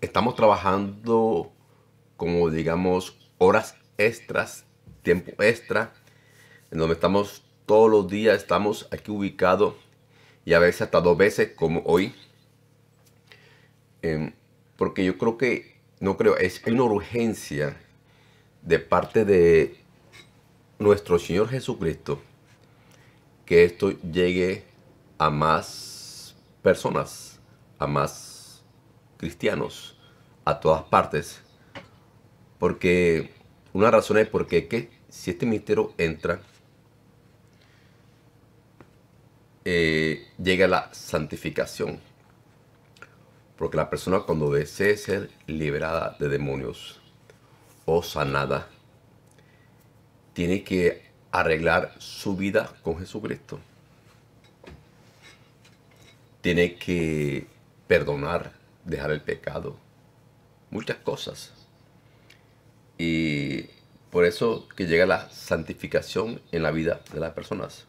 estamos trabajando como digamos horas extras, tiempo extra, en donde estamos todos los días, estamos aquí ubicados y a veces hasta dos veces como hoy. Em, porque yo creo que, no creo, es una urgencia de parte de nuestro Señor Jesucristo que esto llegue a más personas, a más cristianos a todas partes, porque una razón es porque que si este ministerio entra, eh, llega la santificación. Porque la persona cuando desee ser liberada de demonios o sanada, tiene que arreglar su vida con Jesucristo. Tiene que perdonar dejar el pecado, muchas cosas. Y por eso que llega la santificación en la vida de las personas.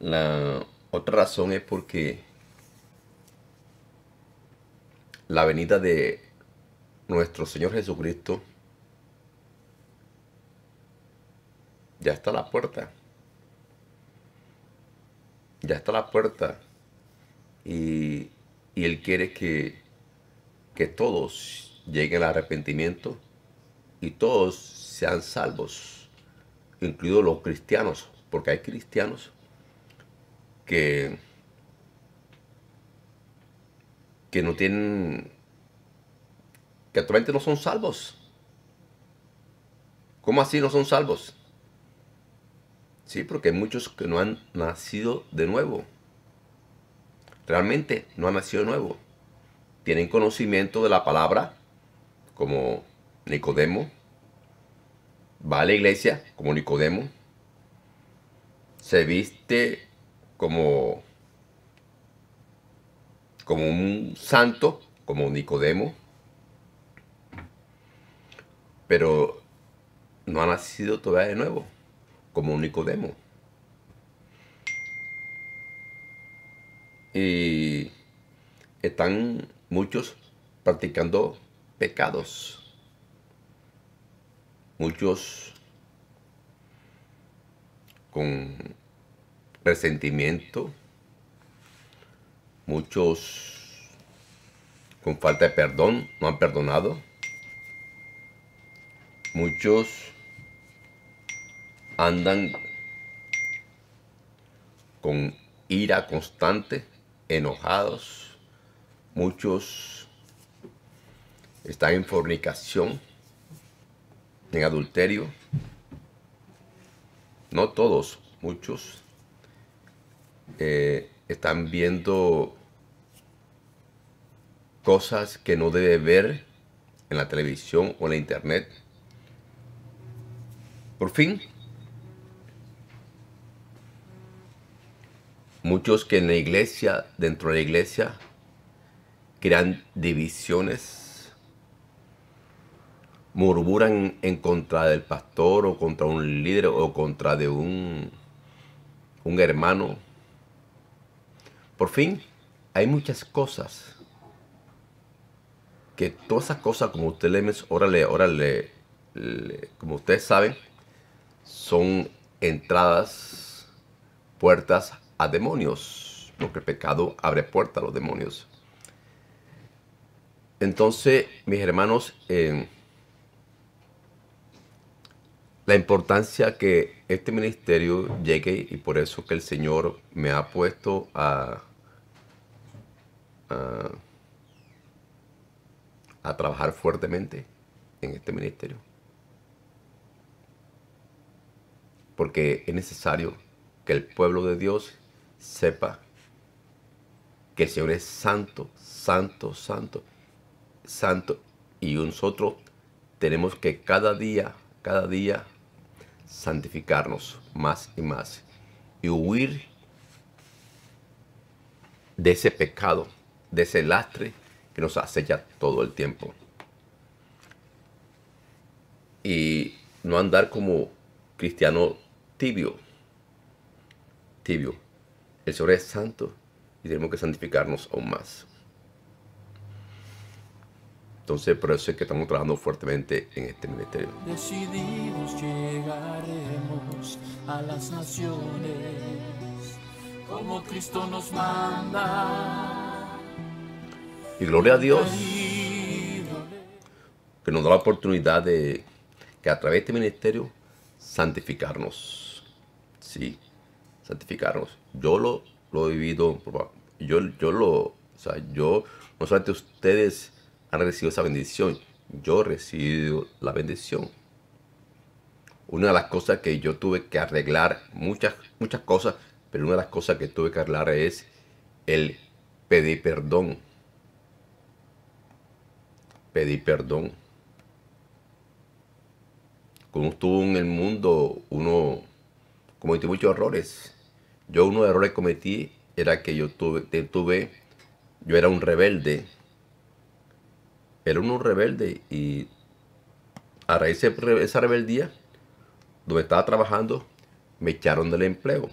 La otra razón es porque la venida de nuestro Señor Jesucristo ya está a la puerta. Ya está a la puerta. Y y Él quiere que, que todos lleguen al arrepentimiento y todos sean salvos, incluidos los cristianos, porque hay cristianos que, que no tienen, que actualmente no son salvos. ¿Cómo así no son salvos? Sí, porque hay muchos que no han nacido de nuevo realmente no ha nacido nuevo. Tienen conocimiento de la palabra, como Nicodemo. Va a la iglesia, como Nicodemo. Se viste como, como un santo, como Nicodemo. Pero no ha nacido todavía de nuevo, como Nicodemo. y están muchos practicando pecados. Muchos con resentimiento, muchos con falta de perdón, no han perdonado, muchos andan con ira constante, enojados, muchos están en fornicación, en adulterio. No todos, muchos eh, están viendo cosas que no debe ver en la televisión o en la internet. Por fin, Muchos que en la iglesia, dentro de la iglesia, crean divisiones, murmuran en contra del pastor o contra un líder o contra de un, un hermano. Por fin, hay muchas cosas que todas esas cosas, como ustedes como ustedes saben, son entradas, puertas a demonios, porque el pecado abre puerta a los demonios. Entonces, mis hermanos, eh, la importancia que este ministerio llegue y por eso que el Señor me ha puesto a, a trabajar fuertemente en este ministerio. Porque es necesario que el pueblo de Dios sepa que el Señor es santo, santo, santo, santo. Y nosotros tenemos que cada día, cada día santificarnos más y más y huir de ese pecado, de ese lastre que nos acecha todo el tiempo. Y no andar como cristiano tibio, tibio, el Señor es santo y tenemos que santificarnos aún más. Entonces, por eso es que estamos trabajando fuertemente en este ministerio. Decididos llegaremos a las naciones como Cristo nos manda. Y gloria a Dios que nos da la oportunidad de que a través de este ministerio santificarnos. Sí, santificarnos yo lo, he vivido, yo, yo lo, o sea, yo, no solamente ustedes han recibido esa bendición, yo recibido la bendición. Una de las cosas que yo tuve que arreglar, muchas, muchas cosas, pero una de las cosas que tuve que arreglar es el pedir perdón. Pedir perdón. Como estuvo en el mundo, uno cometió muchos errores yo uno de los errores que cometí era que yo tuve, tuve, yo era un rebelde. Era un rebelde y a raíz de esa rebeldía, donde estaba trabajando, me echaron del empleo.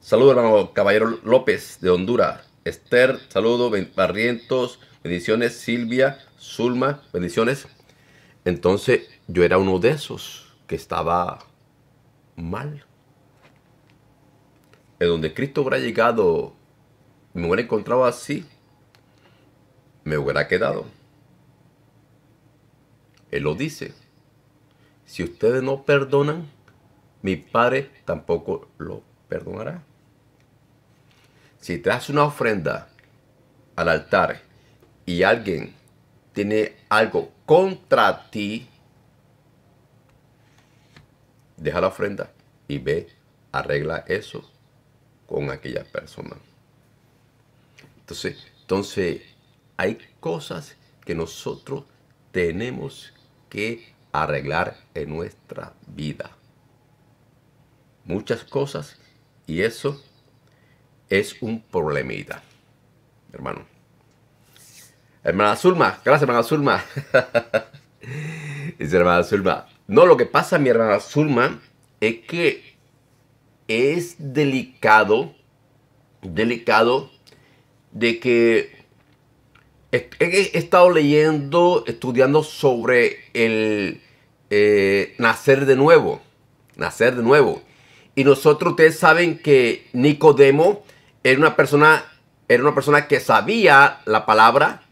Saludos, hermano Caballero López de Honduras. Esther, saludos, Barrientos, bendiciones. Silvia, Zulma, bendiciones. Entonces, yo era uno de esos que estaba mal. En donde Cristo hubiera llegado, me hubiera encontrado así, me hubiera quedado. Él lo dice. Si ustedes no perdonan, mi Padre tampoco lo perdonará. Si traes una ofrenda al altar y alguien tiene algo contra ti, deja la ofrenda y ve, arregla eso con aquella persona. Entonces, entonces hay cosas que nosotros tenemos que arreglar en nuestra vida. Muchas cosas y eso es un problemita, hermano. Hermana Zulma, gracias hermana Zulma. Dice hermana Zulma, no, lo que pasa, mi hermana Zulma, es que es delicado, delicado, de que he, estado leyendo, estudiando sobre el eh, nacer de nuevo, nacer de nuevo. Y nosotros, ustedes saben que Nicodemo era una persona, era una persona que sabía la palabra,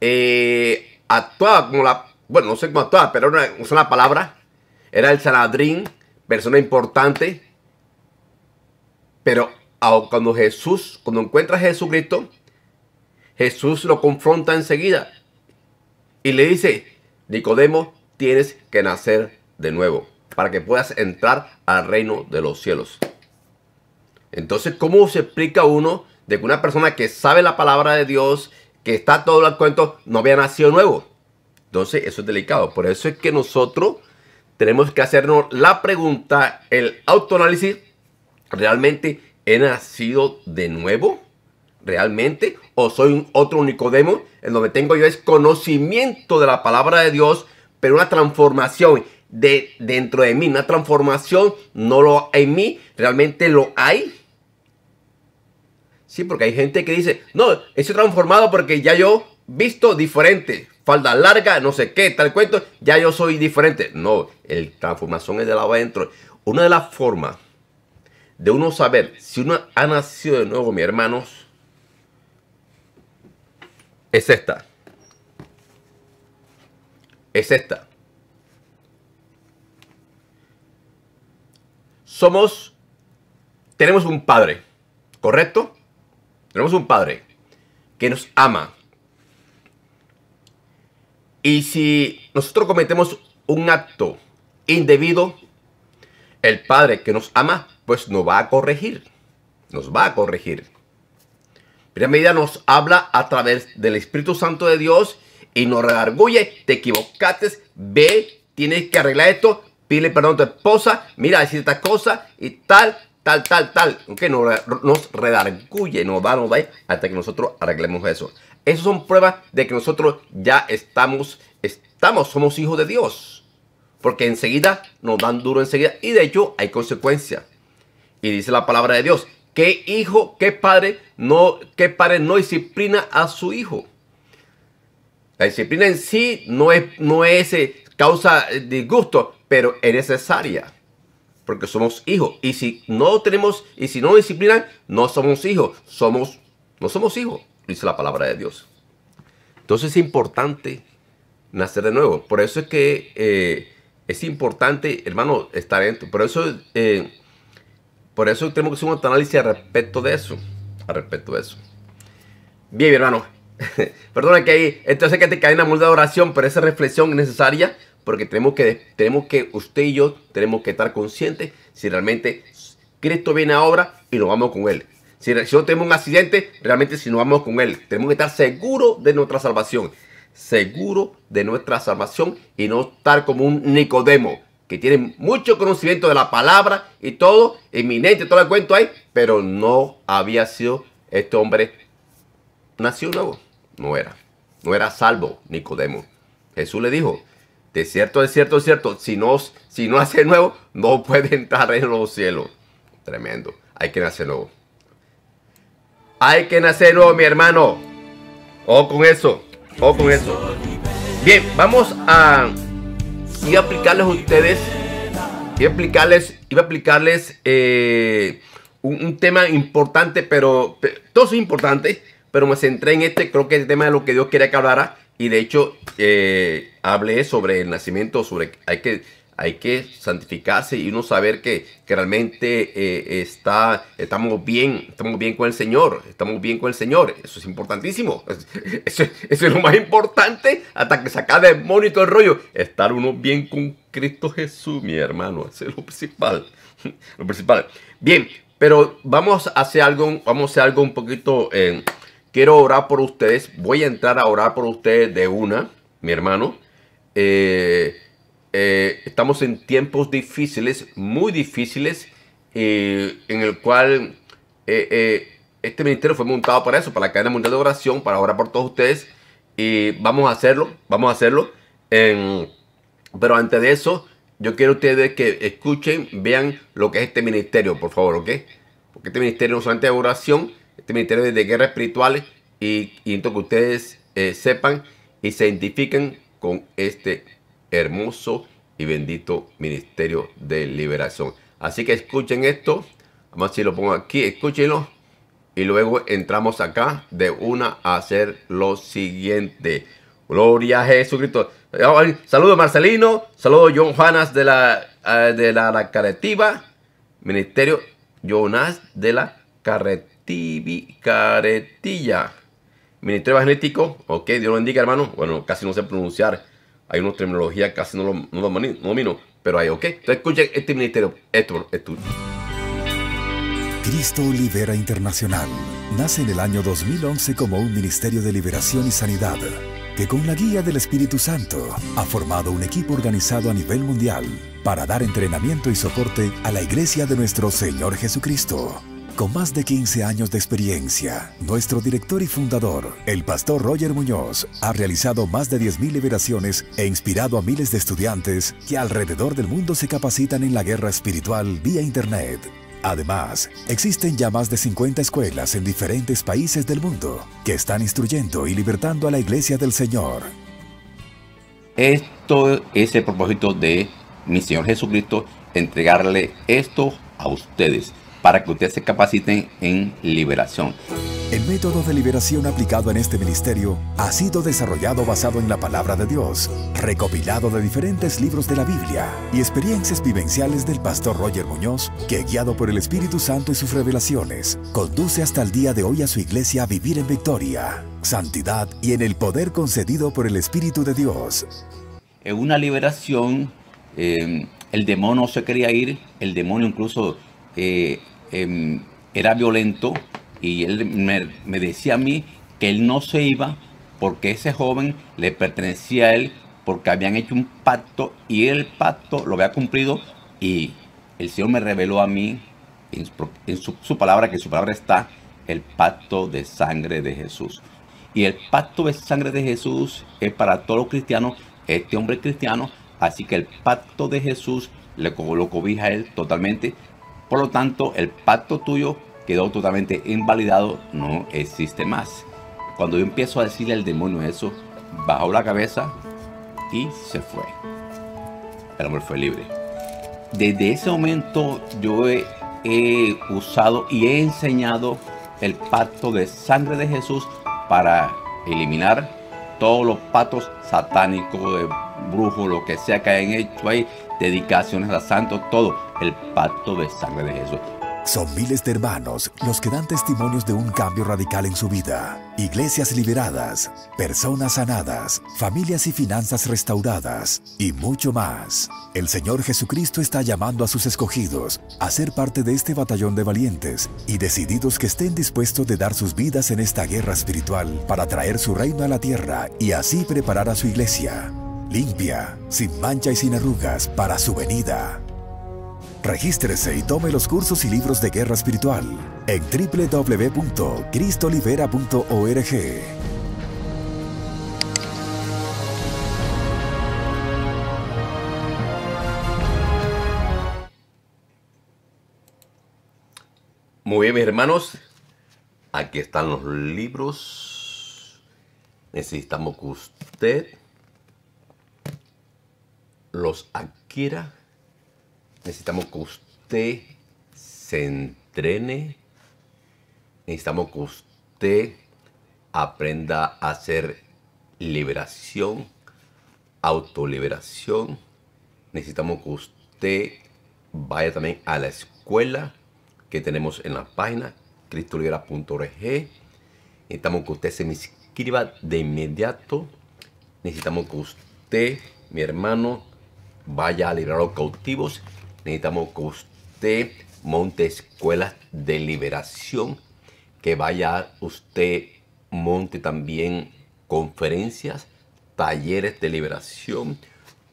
eh, actuaba como la bueno, no sé cómo actuaba, pero era una, palabra. Era el saladrín, persona importante. Pero cuando Jesús, cuando encuentra a Jesucristo, Jesús lo confronta enseguida y le dice, Nicodemo, tienes que nacer de nuevo para que puedas entrar al reino de los cielos. Entonces, ¿cómo se explica uno de que una persona que sabe la palabra de Dios, que está todo el cuento, no había nacido nuevo? Entonces, eso es delicado. Por eso es que nosotros tenemos que hacernos la pregunta, el autoanálisis, ¿realmente he nacido de nuevo? ¿Realmente? ¿O soy un otro unicodemo? En que tengo yo es conocimiento de la palabra de Dios, pero una transformación de dentro de mí, una transformación no lo hay en mí, realmente lo hay. Sí, porque hay gente que dice, no, estoy transformado porque ya yo visto diferente falda larga, no sé qué, tal cuento, ya yo soy diferente. No, el transformación es de lado adentro. Una de las formas de uno saber si uno ha nacido de nuevo, mis hermanos, es esta. Es esta. Somos, tenemos un padre, ¿correcto? Tenemos un padre que nos ama, y si nosotros cometemos un acto indebido, el Padre que nos ama, pues nos va a corregir. Nos va a corregir. primera medida nos habla a través del Espíritu Santo de Dios y nos redarguye, te equivocaste, ve, tienes que arreglar esto, pide perdón a tu esposa, mira, decir esta cosa y tal, tal, tal, tal. Aunque nos, nos redarguye, nos va, nos va hasta que nosotros arreglemos eso. Esas son pruebas de que nosotros ya estamos, estamos, somos hijos de Dios. Porque enseguida nos dan duro enseguida y de hecho hay consecuencias. Y dice la palabra de Dios, ¿qué hijo, qué padre no, qué padre no disciplina a su hijo? La disciplina en sí no es, no es eh, causa eh, disgusto, pero es necesaria. Porque somos hijos. Y si no tenemos, y si no disciplinan, no somos hijos. Somos, no somos hijos dice la palabra de Dios. Entonces es importante nacer de nuevo. Por eso es que eh, es importante, hermano, estar en... Por eso, eh, por eso tenemos que hacer un análisis al respecto de eso. Al respecto de eso. Bien, hermano. Perdona que ahí, entonces que te cae una multa de oración, pero esa reflexión es necesaria porque tenemos que, tenemos que, usted y yo, tenemos que estar conscientes si realmente Cristo viene obra y nos vamos con Él. Si, si no tenemos un accidente, realmente si no vamos con Él, tenemos que estar seguros de nuestra salvación. Seguro de nuestra salvación y no estar como un Nicodemo, que tiene mucho conocimiento de la palabra y todo, eminente, todo el cuento ahí, pero no había sido este hombre nació nuevo. No era, no era salvo Nicodemo. Jesús le dijo, de cierto, de cierto, de cierto, si no, si no hace nuevo, no puede entrar en los cielos. Tremendo, hay que nacer nuevo. Hay que nacer nuevo, mi hermano. O con eso. O con eso. Bien, vamos a. Iba a aplicarles a ustedes. Iba a explicarles, Iba a aplicarles. Eh, un, tema importante, pero. Todo es importante. Pero me centré en este. Creo que el tema de lo que Dios quería que hablara. Y de hecho, eh, hablé sobre el nacimiento. Sobre. Hay que hay que santificarse y uno saber que, realmente eh, está, estamos bien, estamos bien con el Señor, estamos bien con el Señor. Eso es importantísimo. Eso, es lo más importante hasta que se acabe el monito el rollo. Estar uno bien con Cristo Jesús, mi hermano. Eso es lo principal. Lo principal. Bien, pero vamos a hacer algo, vamos a hacer algo un poquito. Eh, quiero orar por ustedes. Voy a entrar a orar por ustedes de una, mi hermano. Eh, eh, estamos en tiempos difíciles, muy difíciles, eh, en el cual eh, este ministerio fue montado para eso, para la cadena mundial de oración, para orar por todos ustedes. Y vamos a hacerlo, vamos a hacerlo. pero antes de eso, yo quiero ustedes que escuchen, vean lo que es este ministerio, por favor, ¿ok? Porque este ministerio no solamente de oración, este ministerio es de guerras espirituales y, y que ustedes sepan y se identifiquen con este hermoso y bendito ministerio de liberación. Así que escuchen esto. Vamos a si lo pongo aquí. Escúchenlo. Y luego entramos acá de una a hacer lo siguiente. Gloria a Jesucristo. Saludos Marcelino. Saludos John Juanas de la, ah, de la, Carretiva Caretiva. Ministerio Jonas de la Carretiva Caretilla. Ministerio magnético Ok, Dios lo bendiga, hermano. Bueno, casi no sé pronunciar hay una terminología que casi no lo, no domino, pero hay, ¿ok? Entonces escuchen este ministerio, esto, Cristo Libera Internacional nace en el año 2011 como un ministerio de liberación y sanidad que con la guía del Espíritu Santo ha formado un equipo organizado a nivel mundial para dar entrenamiento y soporte a la iglesia de nuestro Señor Jesucristo con más de 15 años de experiencia, nuestro director y fundador, el pastor Roger Muñoz, ha realizado más de 10.000 liberaciones e inspirado a miles de estudiantes que alrededor del mundo se capacitan en la guerra espiritual vía Internet. Además, existen ya más de 50 escuelas en diferentes países del mundo que están instruyendo y libertando a la iglesia del Señor. Esto es el propósito de mi Señor Jesucristo, entregarle esto a ustedes para que usted se capacite en liberación. El método de liberación aplicado en este ministerio ha sido desarrollado basado en la palabra de Dios, recopilado de diferentes libros de la Biblia y experiencias vivenciales del pastor Roger Muñoz, que guiado por el Espíritu Santo y sus revelaciones, conduce hasta el día de hoy a su iglesia a vivir en victoria, santidad y en el poder concedido por el Espíritu de Dios. En una liberación, eh, el demonio se quería ir, el demonio incluso eh, em, era violento y él me, decía a mí que él no se iba porque ese joven le pertenecía a él porque habían hecho un pacto y el pacto lo había cumplido y el Señor me reveló a mí en, su, palabra, que su palabra está, el pacto de sangre de Jesús. Y el pacto de sangre de Jesús es para todos los cristianos, este hombre es cristiano, así que el pacto de Jesús le, lo cobija a él totalmente por lo tanto, el pacto tuyo quedó totalmente invalidado, no existe más. Cuando yo empiezo a decirle al demonio eso, bajó la cabeza y se fue. El hombre fue libre. Desde ese momento yo he, usado y he enseñado el pacto de sangre de Jesús para eliminar todos los patos satánicos de Brujo, lo que sea que hayan hecho ahí, dedicaciones a santos, todo, el pacto de sangre de Jesús. Son miles de hermanos los que dan testimonios de un cambio radical en su vida. Iglesias liberadas, personas sanadas, familias y finanzas restauradas y mucho más. El Señor Jesucristo está llamando a sus escogidos a ser parte de este batallón de valientes y decididos que estén dispuestos de dar sus vidas en esta guerra espiritual para traer su reino a la tierra y así preparar a su iglesia limpia, sin mancha y sin arrugas para su venida. Regístrese y tome los cursos y libros de guerra espiritual en www.cristolibera.org. Muy bien, mis hermanos. Aquí están los libros. Necesitamos que usted los adquiera, necesitamos que usted se entrene, necesitamos que usted aprenda a hacer liberación, autoliberación, necesitamos que usted vaya también a la escuela que tenemos en la página cristolibera.org. Necesitamos que usted se inscriba de inmediato. Necesitamos que usted, mi hermano, vaya a liberar a los cautivos. Necesitamos que usted monte escuelas de liberación, que vaya usted monte también conferencias, talleres de liberación,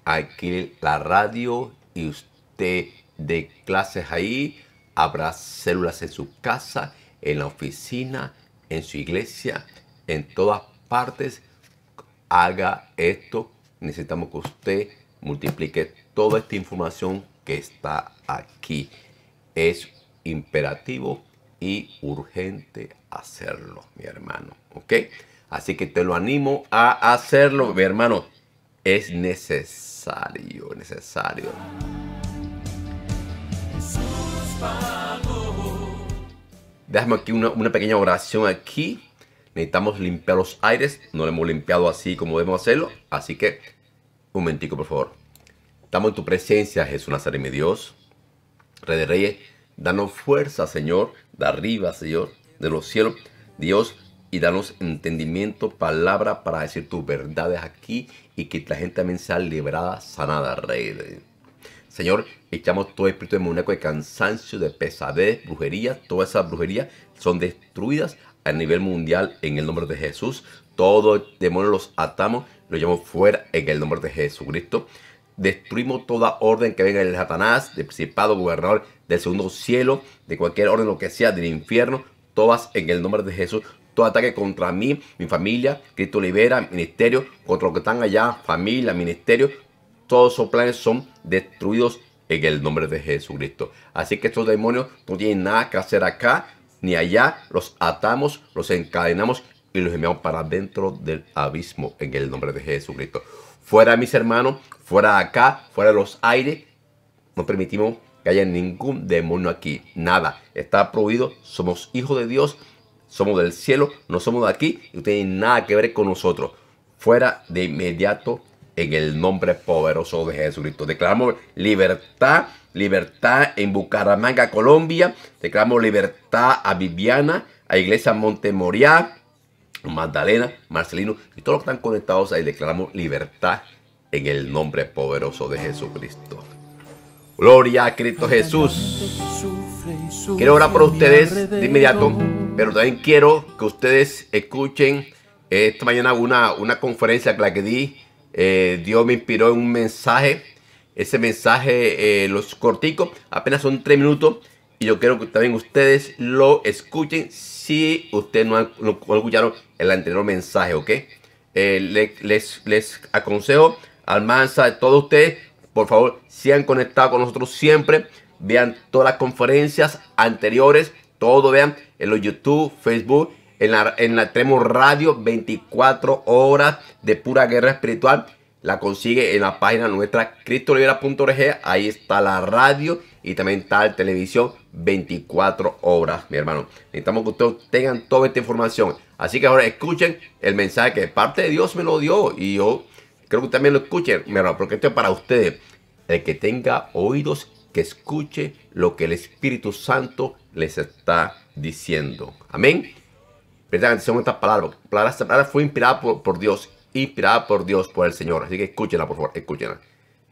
aquí la radio y usted de clases ahí, habrá células en su casa, en la oficina, en su iglesia, en todas partes. Haga esto. Necesitamos que usted multiplique toda esta información que está aquí. Es imperativo y urgente hacerlo, mi hermano. ¿Ok? Así que te lo animo a hacerlo, mi hermano. Es necesario, necesario. Déjame aquí una, pequeña oración aquí necesitamos limpiar los aires. No lo hemos limpiado así como debemos hacerlo. Así que un momentico, por favor. Estamos en tu presencia, Jesús Nazaret, Dios. Rey de Reyes, danos fuerza, Señor, de arriba, Señor, de los cielos, Dios, y danos entendimiento, palabra para decir tus verdades aquí y que la gente también sea liberada, sanada, Rey. De... Señor, echamos todo espíritu de demoníaco de cansancio, de pesadez, brujería, Toda esa brujería son destruidas a nivel mundial en el nombre de Jesús. Todo demonios los atamos lo llamo fuera en el nombre de Jesucristo. Destruimos toda orden que venga del Satanás, del principado, gobernador del segundo cielo, de cualquier orden, lo que sea, del infierno, todas en el nombre de Jesús. Todo ataque contra mí, mi familia, Cristo libera, ministerio, contra lo que están allá, familia, ministerio, todos esos planes son destruidos en el nombre de Jesucristo. Así que estos demonios no tienen nada que hacer acá ni allá. Los atamos, los encadenamos y los enviamos para dentro del abismo en el nombre de Jesucristo. Fuera mis hermanos, fuera de acá, fuera de los aires, no permitimos que haya ningún demonio aquí. Nada, está prohibido, somos hijos de Dios, somos del cielo, no somos de aquí y no tienen nada que ver con nosotros. Fuera de inmediato en el nombre poderoso de Jesucristo. Declaramos libertad, libertad en Bucaramanga, Colombia. Declaramos libertad a Viviana, a Iglesia Montemorial, Magdalena, Marcelino y todos los que están conectados ahí declaramos libertad en el nombre poderoso de Jesucristo. Gloria a Cristo Jesús. Quiero orar por ustedes de inmediato, pero también quiero que ustedes escuchen eh, esta mañana una, una conferencia que la que di. Eh, Dios me inspiró en un mensaje. Ese mensaje, eh, los cortico, apenas son tres minutos. Y yo quiero que también ustedes lo escuchen si usted no, no, escucharon el anterior mensaje, ¿ok? Eh, les, les, les, aconsejo, Almanza, de todos ustedes, por favor, sean conectados con nosotros siempre. Vean todas las conferencias anteriores, todo vean en los YouTube, Facebook, en la, en la Radio, 24 horas de pura guerra espiritual. La consigue en la página nuestra, cristolivera.org. Ahí está la radio y también tal televisión 24 horas, mi hermano. Necesitamos que ustedes tengan toda esta información. Así que ahora escuchen el mensaje que parte de Dios me lo dio y yo creo que también lo escuchen, mi hermano, porque esto es para ustedes. El que tenga oídos, que escuche lo que el Espíritu Santo les está diciendo. Amén. Son estas palabras. palabras palabra. Esta palabra fue inspirada por, Dios inspirada por Dios, por el Señor. Así que escúchenla, por favor, escúchenla.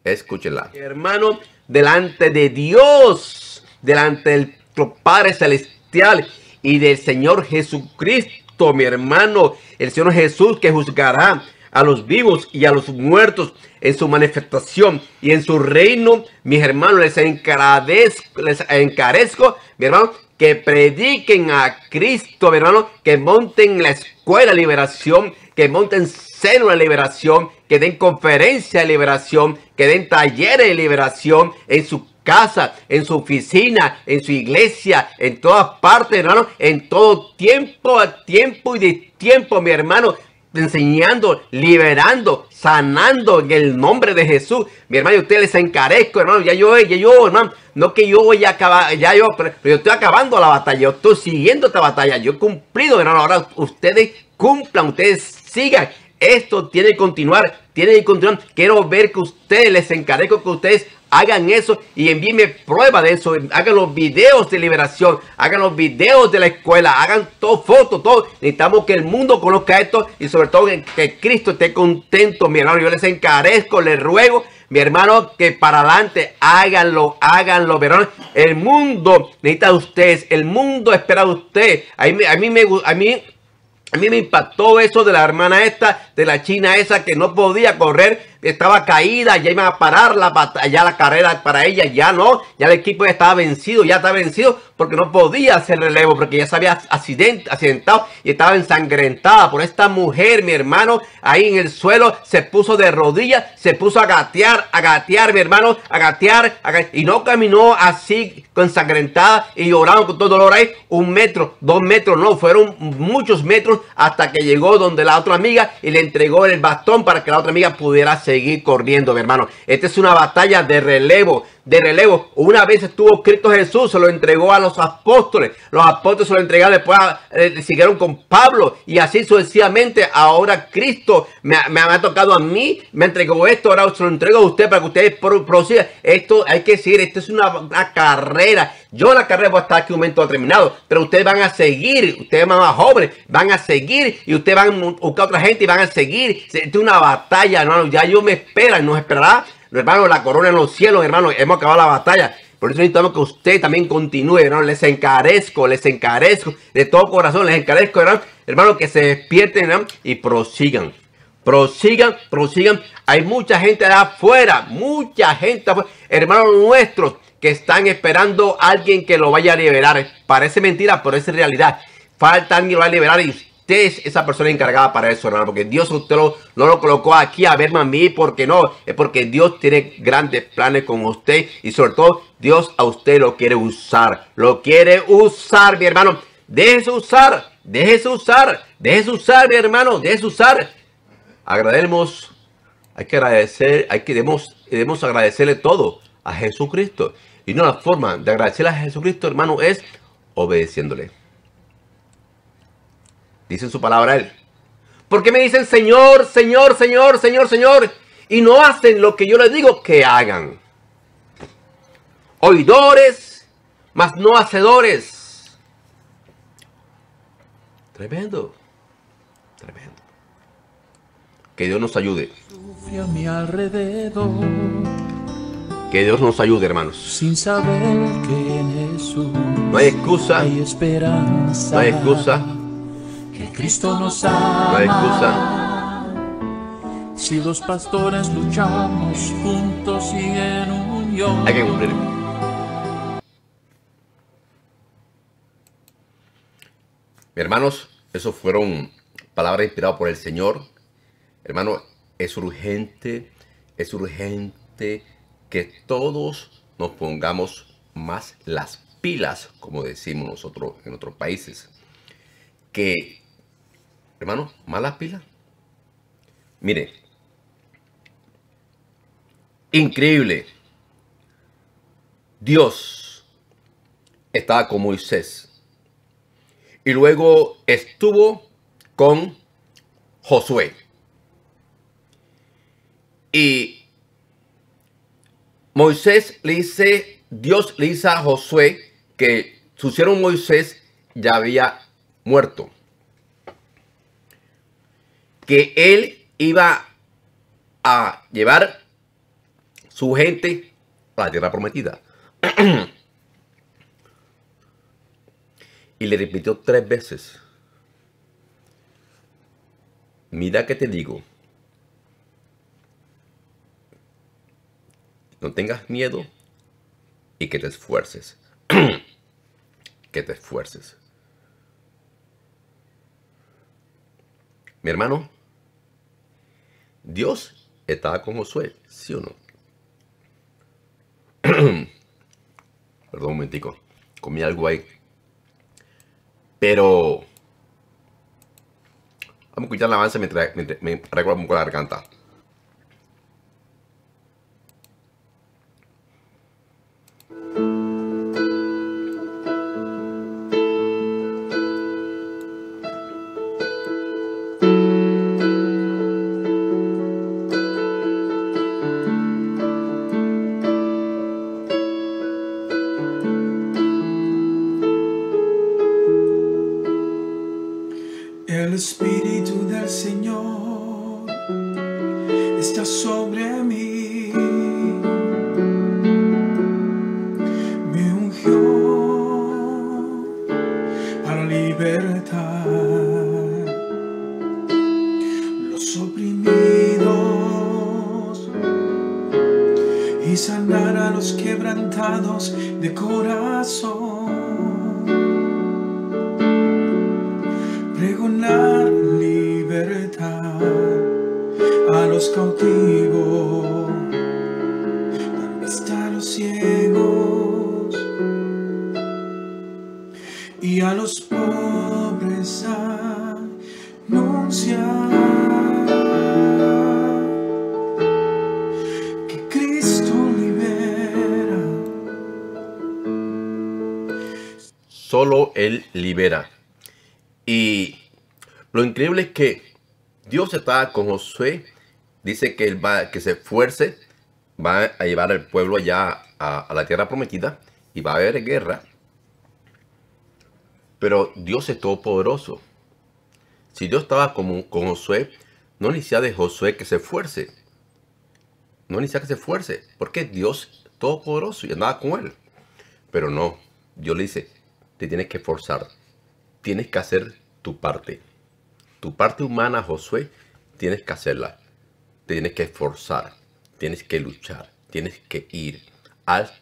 Escúchenla. Hermano, delante de Dios, delante del Padre Celestial y del Señor Jesucristo, mi hermano, el Señor Jesús que juzgará a los vivos y a los muertos en su manifestación y en su reino, mis hermanos, les encarezco, les encarezco, mi hermano, que prediquen a Cristo, mi hermano, que monten la escuela de liberación, que monten célula de liberación, que den conferencia de liberación, que den talleres de liberación en su casa, en su oficina, en su iglesia, en todas partes, hermano, en todo tiempo, a tiempo y de tiempo, mi hermano, enseñando, liberando, sanando en el nombre de Jesús. Mi hermano, y ustedes les encarezco, hermano. Ya yo, ya yo, hermano. No que yo voy a acabar, ya yo, pero, yo estoy acabando la batalla. Yo estoy siguiendo esta batalla. Yo he cumplido, hermano. Ahora ustedes cumplan, ustedes sigan. Esto tiene que continuar tienen el control. Quiero ver que ustedes, les encarezco que ustedes hagan eso y envíenme prueba de eso. Hagan los videos de liberación, hagan los videos de la escuela, hagan todo, fotos, todo. Necesitamos que el mundo conozca esto y sobre todo que, Cristo esté contento, mi hermano. Yo les encarezco, les ruego mi hermano, que para adelante háganlo, háganlo, verán. El mundo necesita de ustedes, el mundo espera de ustedes. A mí, a mí, me, a mí a mí me impactó eso de la hermana esta, de la china esa que no podía correr estaba caída, ya iba a parar la la carrera para ella, ya no, ya el equipo ya estaba vencido, ya estaba vencido porque no podía hacer relevo, porque ya se había accidentado y estaba ensangrentada por esta mujer, mi hermano, ahí en el suelo, se puso de rodillas, se puso a gatear, a gatear, mi hermano, a gatear, y no caminó así, ensangrentada y llorando con todo dolor ahí, un metro, dos metros, no, fueron muchos metros hasta que llegó donde la otra amiga y le entregó el bastón para que la otra amiga pudiera hacer seguir corriendo, mi hermano. Esta es una batalla de relevo de relevo. Una vez estuvo Cristo Jesús, se lo entregó a los apóstoles. Los apóstoles se lo entregaron después, eh, siguieron con Pablo y así sucesivamente. Ahora Cristo me, ha tocado a mí, me entregó esto, ahora se lo entrego a usted para que ustedes prosigan. Esto hay que seguir, esto es una, carrera. Yo la carrera voy a estar aquí un momento terminado, pero ustedes van a seguir, ustedes más jóvenes, van a seguir y ustedes van a buscar otra gente y van a seguir. Es una batalla, hermano. Ya yo me espera no nos esperará Hermano, la corona en los cielos, hermano. Hemos acabado la batalla. Por eso necesitamos que usted también continúe, hermano. Les encarezco, les encarezco de todo corazón, les encarezco, hermano, hermano que se despierten hermano, y prosigan. Prosigan, prosigan. Hay mucha gente allá afuera, mucha gente afuera, hermanos nuestros que están esperando a alguien que lo vaya a liberar. Parece mentira, pero es realidad. Falta alguien que lo va a liberar y Usted es esa persona encargada para eso, hermano. Porque Dios usted lo, no lo colocó aquí a verme a mí. Porque no. Es porque Dios tiene grandes planes con usted. Y sobre todo, Dios a usted lo quiere usar. Lo quiere usar, mi hermano. Déjese usar. Déjese usar. Déjese usar, mi hermano. Déjese usar. Agradecemos, Hay que agradecer. Hay que debemos, debemos agradecerle todo a Jesucristo. Y una forma de agradecerle a Jesucristo, hermano, es obedeciéndole. Dice su palabra él. ¿Por qué me dicen Señor, Señor, Señor, Señor, Señor? Y no hacen lo que yo les digo que hagan. Oidores, mas no hacedores. Tremendo. Tremendo. Que Dios nos ayude. mi alrededor. Que Dios nos ayude, hermanos. Sin saber que en Jesús no hay excusa. Hay esperanza. No hay excusa Cristo nos ama. Si los pastores luchamos juntos y en unión. Hay que cumplir. Hermanos, eso fueron palabras inspiradas por el Señor. Hermano, es urgente, es urgente que todos nos pongamos más las pilas, como decimos nosotros en otros países. Que Hermano, malas pilas. Mire, increíble. Dios estaba con Moisés y luego estuvo con Josué. Y Moisés le dice, Dios le dice a Josué que su siervo Moisés ya había muerto que él iba a llevar su gente a la tierra prometida. y le repitió tres veces. Mira que te digo. No tengas miedo y que te esfuerces. que te esfuerces. Mi hermano, Dios estaba con Josué, ¿sí o no? Perdón un momentico, comí algo ahí. Pero... Vamos a escuchar la avance mientras me, arreglo un poco la garganta. Dios estaba con Josué, dice que él va, que se esfuerce, va a llevar al pueblo allá a, la tierra prometida y va a haber guerra. Pero Dios es todopoderoso. Si Dios estaba con, con Josué, no necesita de Josué que se esfuerce. No necesita que se esfuerce, porque Dios es todopoderoso y andaba con él. Pero no, Dios le dice, te tienes que esforzar, tienes que hacer tu parte tu parte humana, Josué, tienes que hacerla. Tienes que esforzar, tienes que luchar, tienes que ir. Haz,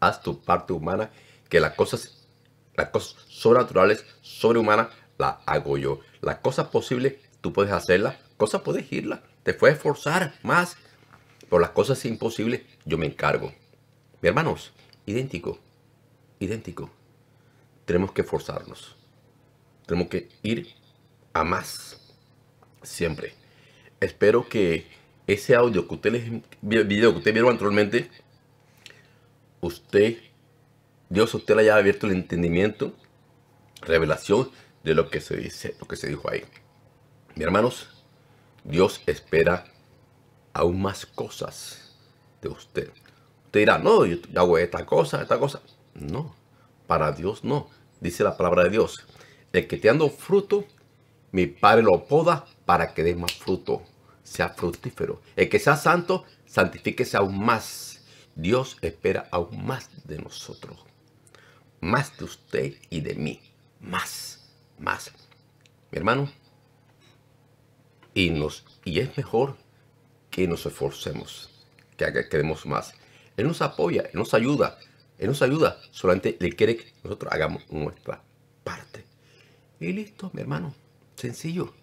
haz tu parte humana, que las cosas, las cosas sobrenaturales, sobrehumanas, las hago yo. Las cosas posibles, tú puedes hacerlas, cosas puedes irlas, te puedes esforzar más. Pero las cosas imposibles, yo me encargo. Mi hermanos, idéntico, idéntico. Tenemos que esforzarnos. Tenemos que ir a más. Siempre. Espero que ese audio que ustedes, video vieron anteriormente, usted, Dios usted le haya abierto el entendimiento, revelación de lo que se dice, lo que se dijo ahí. Mis hermanos, Dios espera aún más cosas de usted. Usted dirá, no, yo hago esta cosa, esta cosa. No, para Dios no. Dice la palabra de Dios. El que te ando fruto, mi Padre lo poda para que dé más fruto, sea fructífero. El que sea santo, santifíquese aún más. Dios espera aún más de nosotros, más de usted y de mí, más, más. Mi hermano, y, nos, y es mejor que nos esforcemos, que queremos más. Él nos apoya, Él nos ayuda, Él nos ayuda, solamente le quiere que nosotros hagamos nuestra parte. Y listo, mi hermano. Sencillo.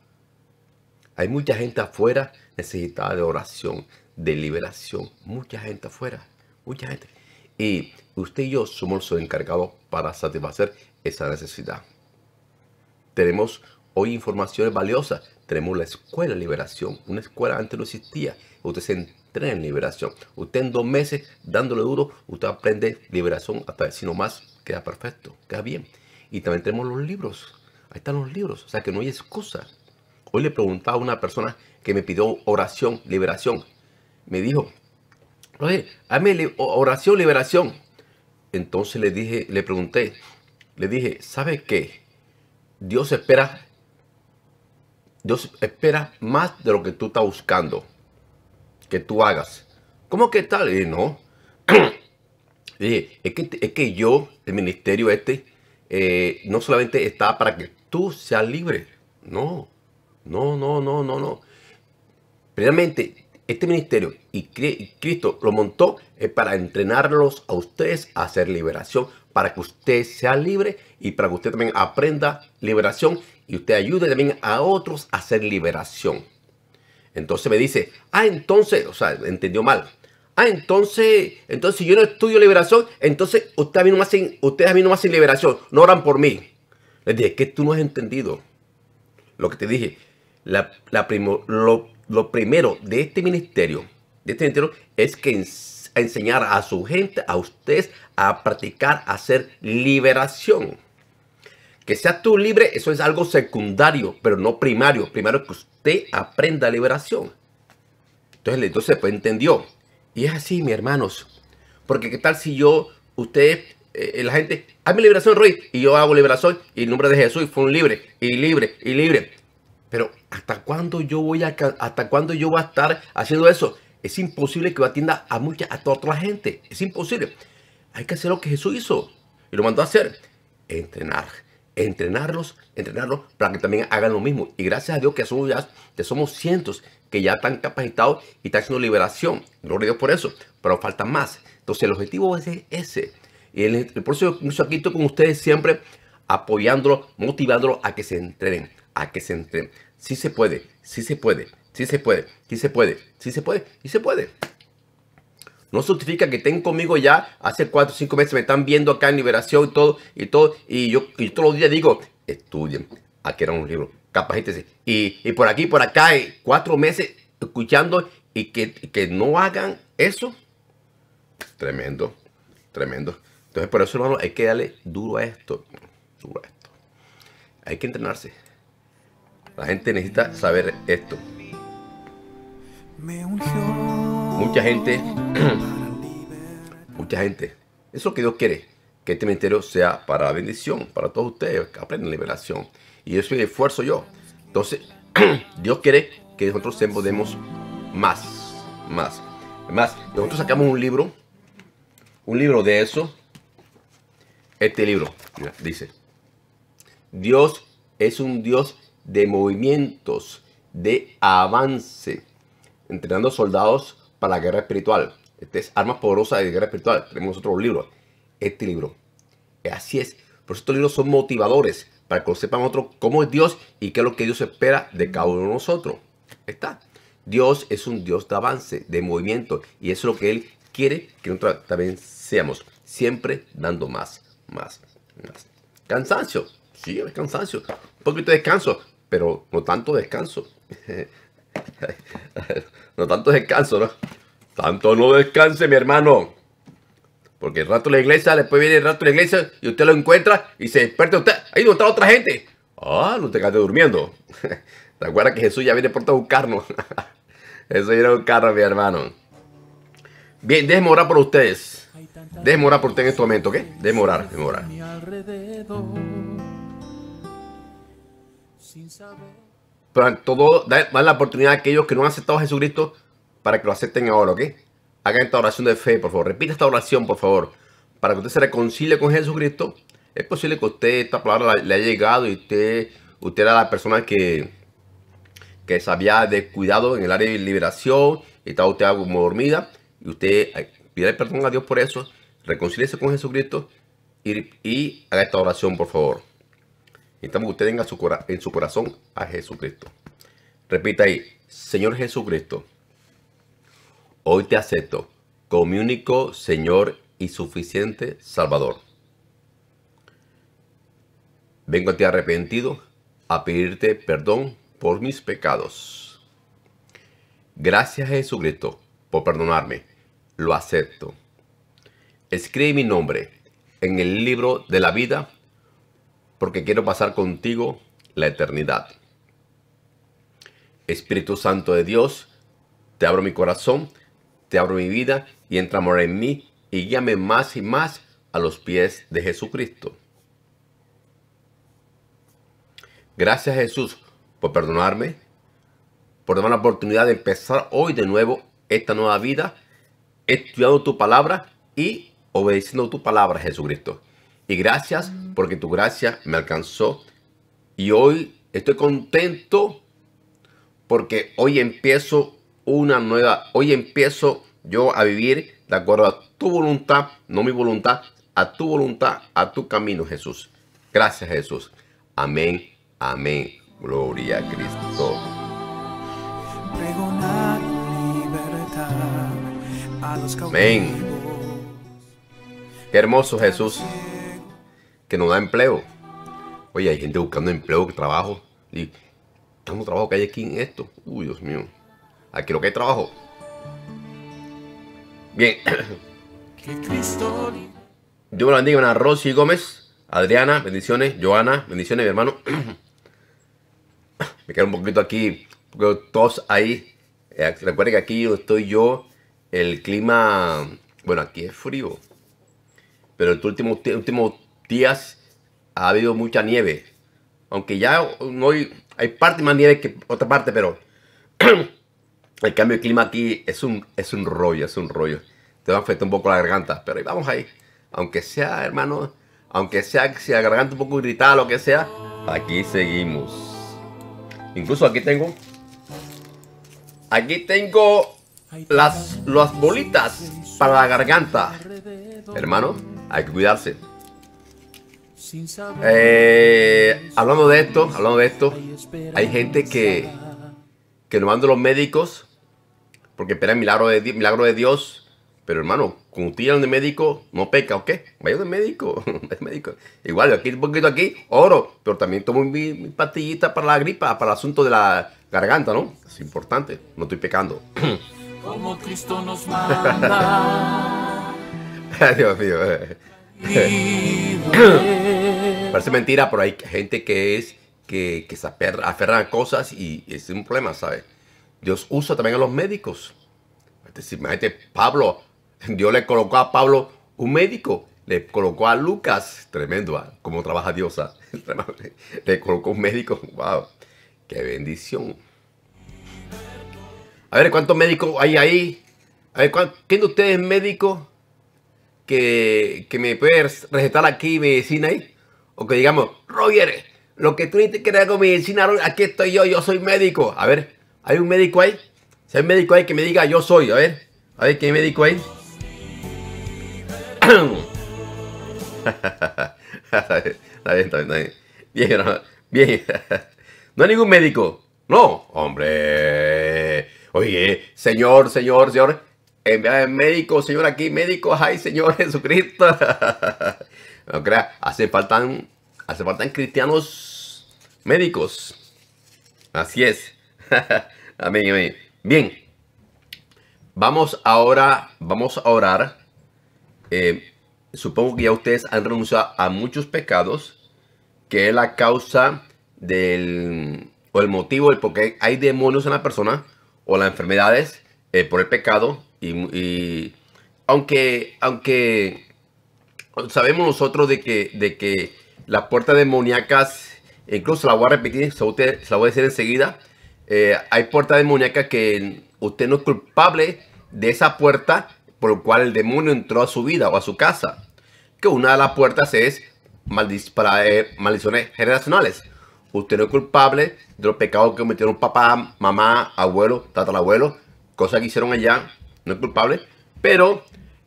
Hay mucha gente afuera necesitada de oración, de liberación. Mucha gente afuera. Mucha gente. Y usted y yo somos los encargados para satisfacer esa necesidad. Tenemos hoy informaciones valiosas. Tenemos la escuela de liberación. Una escuela antes no existía. Usted se entrena en liberación. Usted en dos meses, dándole duro, usted aprende liberación hasta decir no más. Queda perfecto, queda bien. Y también tenemos los libros Ahí están los libros, o sea que no hay excusa. Hoy le preguntaba a una persona que me pidió oración, liberación. Me dijo, oye, hazme oración, liberación. Entonces le dije, le pregunté, le dije, ¿sabe qué? Dios espera, Dios espera más de lo que tú estás buscando que tú hagas. ¿Cómo que tal? Y no. le dije, es que, es que yo, el ministerio este, eh, no solamente está para que tú seas libre. No, no, no, no, no, no. Realmente, este ministerio y Cristo lo montó para entrenarlos a ustedes a hacer liberación, para que usted sea libre y para que usted también aprenda liberación y usted ayude también a otros a hacer liberación. Entonces me dice, ah, entonces, o sea, entendió mal. Ah, entonces, entonces yo no estudio liberación, entonces usted a mí no me hacen, ustedes a mí no me hacen liberación, no oran por mí. Les que tú no has entendido? Lo que te dije, lo, primero de este ministerio, de este ministerio, es que enseñar a su gente, a ustedes, a practicar, a hacer liberación. Que seas tú libre, eso es algo secundario, pero no primario. Primero que usted aprenda liberación. Entonces, entonces pues entendió. Y es así, mis hermanos. Porque qué tal si yo, ustedes eh, la gente, hazme liberación, Roy y yo hago liberación, y el nombre de Jesús fue un libre, y libre, y libre. Pero ¿hasta cuándo yo voy a, hasta cuándo yo voy a estar haciendo eso? Es imposible que yo atienda a mucha, a toda otra gente. Es imposible. Hay que hacer lo que Jesús hizo y lo mandó a hacer. Entrenar, entrenarlos, entrenarlos para que también hagan lo mismo. Y gracias a Dios que somos ya, que somos cientos que ya están capacitados y están haciendo liberación. Gloria a Dios por eso. Pero falta más. Entonces el objetivo es ese. Y el proceso aquí estoy con ustedes siempre apoyándolo, motivándolo a que se entrenen, a que se entrenen. Sí se puede, sí se puede, sí se puede, sí se puede, sí se puede, y se puede. No justifica que estén conmigo ya hace cuatro o 5 meses, me están viendo acá en Liberación y todo, y todo, y yo, todos los días digo, estudien, era un libro, capacítense. Y, y por aquí, por acá, eh, cuatro meses escuchando y que, que no hagan eso. Tremendo, tremendo. Entonces, por eso, hermano, hay que darle duro a esto. Duro a esto. Hay que entrenarse. La gente necesita saber esto. Mucha gente, mucha gente. Eso es que Dios quiere, que este ministerio sea para la bendición, para todos ustedes, que aprendan liberación. Y eso es esfuerzo yo. Entonces, Dios quiere que nosotros podemos más, más. Más. nosotros sacamos un libro, un libro de eso, este libro. dice, Dios es un Dios de movimientos, de avance, entrenando soldados para la guerra espiritual. Este es Armas Poderosas de Guerra Espiritual. Tenemos otro libro, este libro. Eh, así es. Por eso estos libros son motivadores para que sepan otros cómo es Dios y qué es lo que Dios espera de cada uno de nosotros. Está. Dios es un Dios de avance, de movimiento, y eso es lo que Él quiere que nosotros también seamos, siempre dando más más, Cansancio, sí, es cansancio. Un poquito de descanso, pero no tanto descanso. no tanto descanso, ¿no? Tanto no descanse, mi hermano. Porque el rato la iglesia, después viene el rato la iglesia y usted lo encuentra y se despierta usted. Ahí no está otra gente. Ah, no te quedaste durmiendo. ¿Te acuerdas que Jesús ya viene por tu buscarnos? Eso era un carro, mi hermano. Bien, déjenme orar por ustedes. Demorar por usted en este momento, ¿ok? Demorar, demorar. Pero todo, da la oportunidad a aquellos que no han aceptado a Jesucristo para que lo acepten ahora, ¿ok? Hagan esta oración de fe, por favor. Repita esta oración, por favor. Para que usted se reconcilie con Jesucristo. Es posible que usted esta palabra le haya llegado y usted, usted era la persona que, que se había descuidado en el área de liberación. Y estaba usted como dormida. Y usted pide perdón a Dios por eso reconcíliese con Jesucristo y, haga esta oración, por favor. Necesitamos que usted tenga su en su corazón a Jesucristo. Repita ahí, Señor Jesucristo, hoy te acepto como Señor y suficiente Salvador. Vengo a ti arrepentido a pedirte perdón por mis pecados. Gracias Jesucristo por perdonarme. Lo acepto. Escribe mi nombre en el libro de la vida porque quiero pasar contigo la eternidad. Espíritu Santo de Dios, te abro mi corazón, te abro mi vida y entra amor en mí y guíame más y más a los pies de Jesucristo. Gracias Jesús por perdonarme, por darme la oportunidad de empezar hoy de nuevo esta nueva vida, He estudiado tu palabra y obedeciendo tu palabra, Jesucristo. Y gracias porque tu gracia me alcanzó. Y hoy estoy contento porque hoy empiezo una nueva, hoy empiezo yo a vivir de acuerdo a tu voluntad, no mi voluntad, a tu voluntad, a tu camino, Jesús. Gracias, Jesús. Amén, amén. Gloria a Cristo. Amén hermoso Jesús que nos da empleo. Oye, hay gente buscando empleo, trabajo. Y tanto trabajo que hay aquí en esto. Uy, Dios mío. Aquí lo que hay trabajo. Bien. Yo me lo bendiga, a Rosy Gómez, Adriana, bendiciones, Joana, bendiciones, mi hermano. Me quedo un poquito aquí, todos ahí. Eh, recuerden que aquí estoy yo, el clima, bueno, aquí es frío pero en los últimos, días ha habido mucha nieve. Aunque ya hoy hay, parte más nieve que otra parte, pero el cambio de clima aquí es un, es un rollo, es un rollo. Te va a afectar un poco la garganta, pero vamos ahí. Aunque sea, hermano, aunque sea que si la garganta un poco irritada, lo que sea, aquí seguimos. Incluso aquí tengo, aquí tengo las, las bolitas para la garganta, hermano. Hay que cuidarse. Eh, hablando de esto, hablando de esto, hay gente que, que no manda los médicos porque espera milagro de, milagro de Dios. Pero hermano, con usted de médico, no peca, ok, Vaya de médico, médico. Igual, aquí un poquito aquí, oro, pero también tomo mi, mi pastillita para la gripa, para el asunto de la garganta, ¿no? Es importante, no estoy pecando. Como Cristo nos manda. Dios mío. Parece mentira, pero hay gente que es que, se aferra, a cosas y, es un problema, ¿sabes? Dios usa también a los médicos. imagínate, este, Pablo, Dios le colocó a Pablo un médico, le colocó a Lucas, tremendo, ¿ah? ¿cómo como trabaja Dios, ¿ah? le colocó un médico, wow, qué bendición. A ver, ¿cuántos médicos hay ahí? A ver, ¿quién de ustedes es médico? que, me puedes recetar aquí medicina ahí. O que digamos, Roger, lo que tú dices que era con medicina, aquí estoy yo, yo soy médico. A ver, ¿hay un médico ahí? Si hay un médico ahí que me diga yo soy, a ver, a ver, ¿qué médico hay? bien, Bien, bien. No hay ningún médico. No, hombre. Oye, señor, señor, señor. Enviar médicos Señor, aquí médicos, ay Señor Jesucristo. no crea. hace falta hace cristianos médicos. Así es. amén, amén. Bien, vamos ahora, vamos a orar. Eh, supongo que ya ustedes han renunciado a muchos pecados, que es la causa del, o el motivo, el hay demonios en la persona, o las enfermedades eh, por el pecado, y, aunque, aunque sabemos nosotros de que, de que las puertas demoníacas, incluso la voy a repetir, se, usted, la voy a decir enseguida, eh, hay puertas demoníacas que usted no es culpable de esa puerta por la cual el demonio entró a su vida o a su casa. Que una de las puertas es para, eh, maldiciones generacionales. Usted no es culpable de los pecados que cometieron papá, mamá, abuelo, tatarabuelo, cosas que hicieron allá no es culpable, pero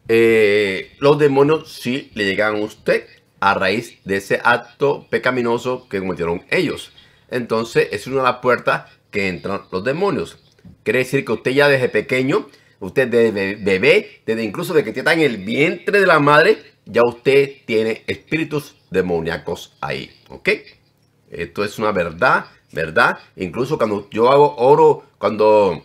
eh, los demonios sí le llegan a usted a raíz de ese acto pecaminoso que cometieron ellos. Entonces es una de las puertas que entran los demonios. Quiere decir que usted ya desde pequeño, usted desde bebé, desde incluso desde que está en el vientre de la madre, ya usted tiene espíritus demoníacos ahí. ¿Ok? Esto es una verdad, ¿verdad? Incluso cuando yo hago oro, cuando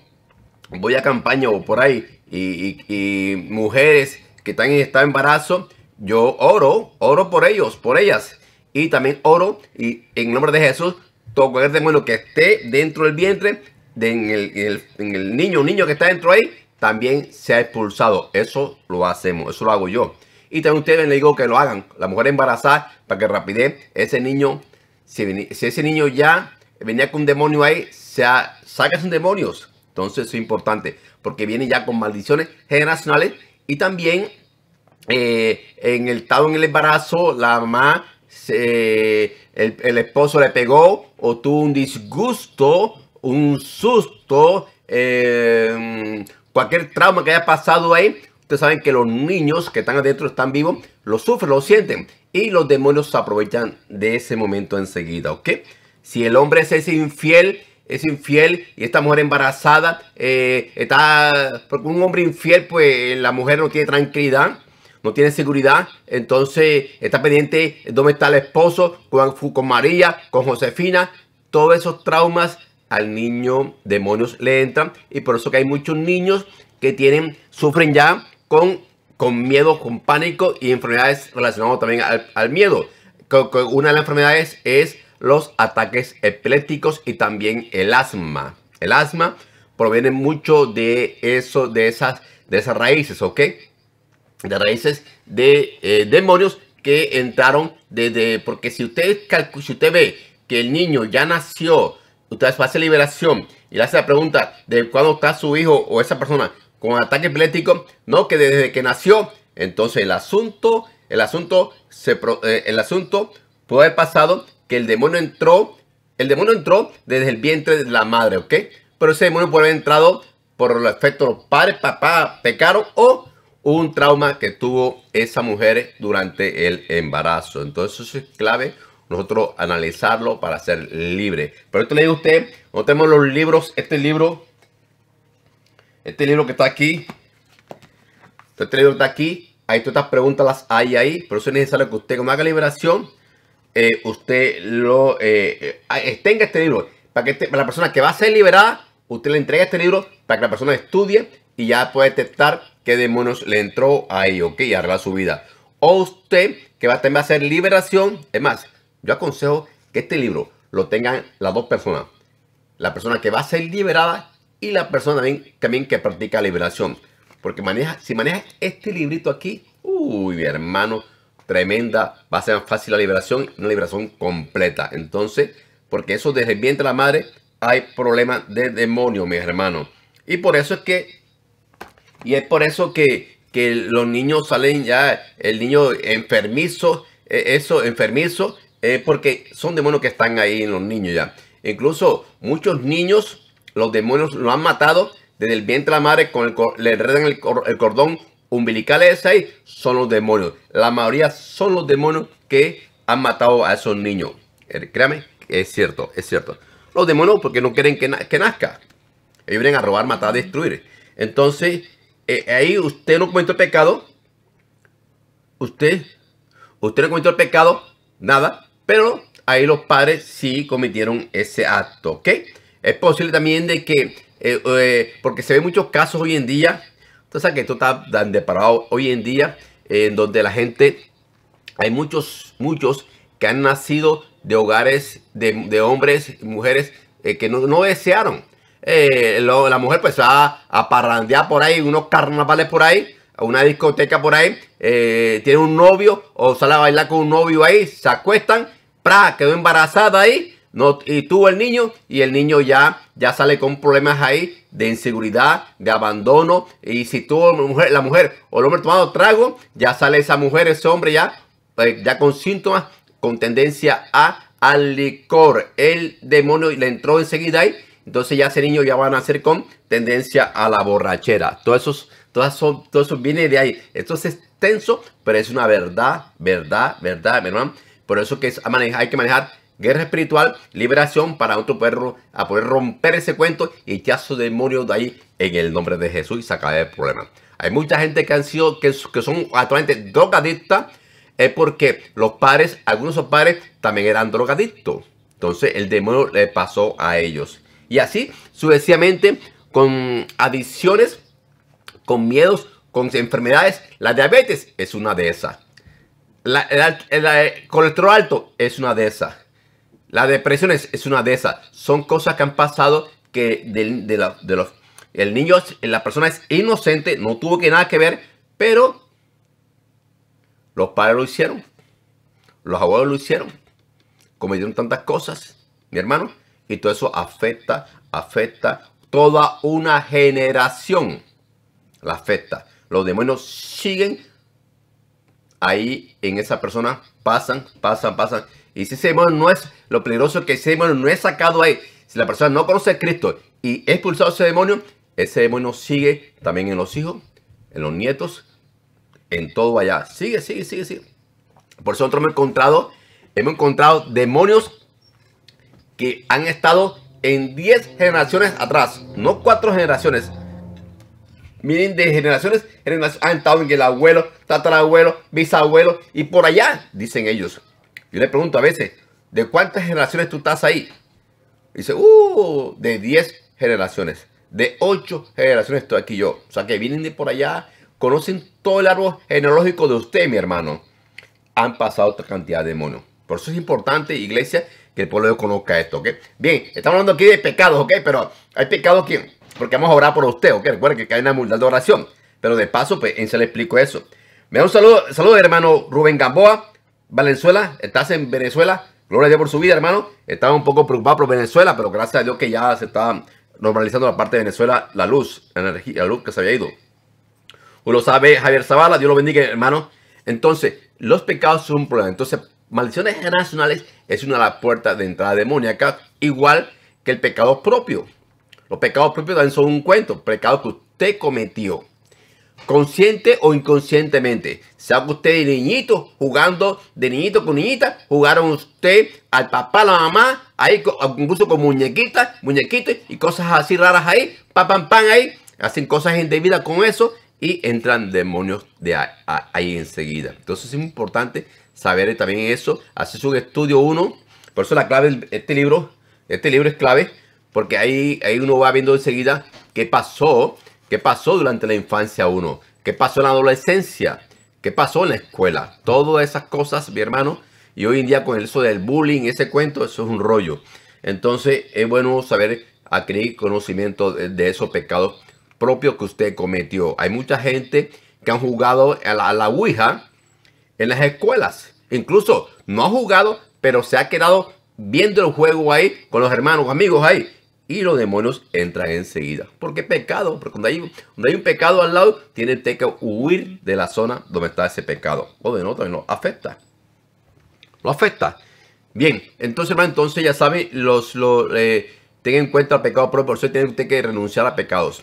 voy a campaña o por ahí y, mujeres que están en estado embarazo, yo oro, oro por ellos, por ellas. Y también oro y en nombre de Jesús, todo el demonio que esté dentro del vientre, de en, el, el, niño, niño que está dentro ahí, también sea expulsado. Eso lo hacemos, eso lo hago yo. Y también ustedes les digo que lo hagan, la mujer embarazada, para que rapidez ese niño, si, ese niño ya venía con un demonio ahí, sea, saca sus demonios entonces es importante, porque viene ya con maldiciones generacionales y también eh, en el estado en el embarazo, la mamá, el, esposo le pegó o tuvo un disgusto, un susto, eh, cualquier trauma que haya pasado ahí. Ustedes saben que los niños que están adentro, están vivos, lo sufren, lo sienten. Y los demonios se aprovechan de ese momento enseguida, ¿ok? Si el hombre es infiel, es infiel y esta mujer embarazada eh, está, porque un hombre infiel, pues la mujer no tiene tranquilidad, no tiene seguridad, entonces está pendiente dónde está el esposo, con, María, con Josefina, todos esos traumas al niño demonios le entran y por eso que hay muchos niños que tienen, sufren ya con, con miedo, con pánico y enfermedades relacionadas también al, al miedo. Una de las enfermedades es los ataques epilépticos y también el asma. El asma proviene mucho de eso, de esas, de esas raíces, ¿ok? De raíces de eh, demonios que entraron desde, porque si usted, si usted ve que el niño ya nació, usted hace liberación y le hace la pregunta de cuándo está su hijo o esa persona con ataque epiléptico, no que desde que nació, entonces el asunto, el asunto, se, eh, el asunto puede haber pasado que el demonio entró, el demonio entró desde el vientre de la madre, ¿ok? Pero ese demonio puede haber entrado por el efectos de los padres, papá, pecaron o un trauma que tuvo esa mujer durante el embarazo. Entonces eso es clave nosotros analizarlo para ser libre. Pero esto le digo a usted, no tenemos los libros, este libro, este libro que está aquí, este libro está aquí, hay todas estas preguntas las hay ahí, pero eso es necesario que usted como haga liberación, eh, usted lo eh, eh, ah, tenga este libro. Para que este, la persona que va a ser liberada, usted le entregue este libro para que la persona estudie y ya pueda detectar qué demonios le entró ahí, ok, y arreglar su vida. O usted que va a tener hacer liberación. Es más, yo aconsejo que este libro lo tengan las dos personas. La persona que va a ser liberada y la persona también, que practica liberación. Porque maneja, si maneja este librito aquí, uy, hermano, tremenda, va a ser fácil la liberación, una liberación completa. Entonces, porque eso desde el vientre de la madre hay problemas de demonio, mis hermanos. Y por eso es que, y es por eso que, que los niños salen ya, el niño enfermizo, eh, eso, enfermizo, es porque son demonios que están ahí en los niños ya. Incluso muchos niños, los demonios lo han matado desde el vientre de la madre, con le enredan el cordón umbilicales ahí son los demonios. La mayoría son los demonios que han matado a esos niños. Eh, créame, es cierto, es cierto. Los demonios porque no quieren que, nazca. Ellos vienen a robar, matar, destruir. Entonces, eh, ahí usted no cometió pecado. Usted, usted no cometió el pecado, nada. Pero ahí los padres sí cometieron ese acto, ¿ok? Es posible también de que, eh, porque se ven muchos casos hoy en día o sea que esto está tan deparado hoy en día, en donde la gente, hay muchos, muchos que han nacido de hogares de, de hombres, mujeres eh, que no, desearon. Eh, la mujer pues va a, parrandear por ahí, unos carnavales por ahí, a una discoteca por ahí, eh, tiene un novio o sale a bailar con un novio ahí, se acuestan, pra, quedó embarazada ahí y tuvo el niño y el niño ya, ya sale con problemas ahí de inseguridad, de abandono. Y si tuvo la mujer, la mujer o el hombre tomado trago, ya sale esa mujer, ese hombre ya, eh, ya con síntomas, con tendencia a, al licor. El demonio le entró enseguida ahí. Entonces ya ese niño ya va a nacer con tendencia a la borrachera. Todo eso, son todos eso viene de ahí. Esto es extenso, pero es una verdad, verdad, verdad, hermano. Por eso que es, hay que manejar Guerra espiritual, liberación para otro perro a poder romper ese cuento y echar su demonio de ahí en el nombre de Jesús y sacar el problema. Hay mucha gente que han sido, que, son actualmente drogadictas, es porque los padres, algunos de padres también eran drogadictos. Entonces el demonio le pasó a ellos. Y así sucesivamente con adicciones, con miedos, con enfermedades. La diabetes es una de esas. el, colesterol alto es una de esas. La depresión es, una de esas. Son cosas que han pasado que los, el niño, la persona es inocente, no tuvo que nada que ver, pero los padres lo hicieron. Los abuelos lo hicieron. Cometieron tantas cosas, mi hermano. Y todo eso afecta, afecta toda una generación. La afecta. Los demonios siguen ahí en esa persona. Pasan, pasan, pasan. Y si ese demonio no es, lo peligroso que ese demonio no es sacado ahí, si la persona no conoce a Cristo y expulsado ese demonio, ese demonio sigue también en los hijos, en los nietos, en todo allá. Sigue, sigue, sigue, sigue. Por eso nosotros hemos encontrado, hemos encontrado demonios que han estado en 10 generaciones atrás, no 4 generaciones. Miren, de generaciones, generaciones han estado en el abuelo, tatarabuelo, bisabuelo y por allá, dicen ellos. Yo le pregunto a veces, ¿de cuántas generaciones tú estás ahí? Dice, uh, de 10 generaciones, de 8 generaciones estoy aquí yo. O sea que vienen de por allá, conocen todo el árbol genealógico de usted, mi hermano. Han pasado otra cantidad de monos. Por eso es importante, iglesia, que el pueblo conozca esto, ¿ok? Bien, estamos hablando aquí de pecados, ¿ok? Pero hay pecados aquí porque vamos a orar por usted, ¿ok? Recuerda que hay una multitud de oración. Pero de paso, pues, se le explico eso. Me da un saludo, saludo hermano Rubén Gamboa. Valenzuela, estás en Venezuela. Gloria a Dios por su vida, hermano. Estaba un poco preocupado por Venezuela, pero gracias a Dios que ya se está normalizando la parte de Venezuela, la luz, la energía, la luz que se había ido. Uno lo sabe Javier Zavala, Dios lo bendiga, hermano. Entonces, los pecados son un problema. Entonces, maldiciones generacionales es una de las puertas de entrada demoníaca, igual que el pecado propio. Los pecados propios también son un cuento, pecado que usted cometió consciente o inconscientemente. Sea usted de niñito jugando, de niñito con niñita, jugaron usted al papá, la mamá, ahí incluso con muñequitas, muñequitos y cosas así raras ahí, pa pam, ahí, hacen cosas indebidas con eso y entran demonios de ahí, enseguida. Entonces es importante saber también eso, hacer su estudio uno, por eso la clave de este libro, este libro es clave, porque ahí, ahí uno va viendo enseguida qué pasó, ¿Qué pasó durante la infancia uno? ¿Qué pasó en la adolescencia? ¿Qué pasó en la escuela? Todas esas cosas, mi hermano. Y hoy en día con eso del bullying, ese cuento, eso es un rollo. Entonces es bueno saber adquirir conocimiento de, esos pecados propios que usted cometió. Hay mucha gente que han jugado a la, a la Ouija en las escuelas. Incluso no ha jugado, pero se ha quedado viendo el juego ahí con los hermanos, amigos ahí y los demonios entran enseguida. Porque pecado, porque cuando hay, un pecado al lado, tiene que huir de la zona donde está ese pecado. O de no, afecta. Lo afecta. Bien, entonces, hermano, entonces ya sabe, los, eh, tengan en cuenta el pecado propio, por eso tiene usted que renunciar a pecados.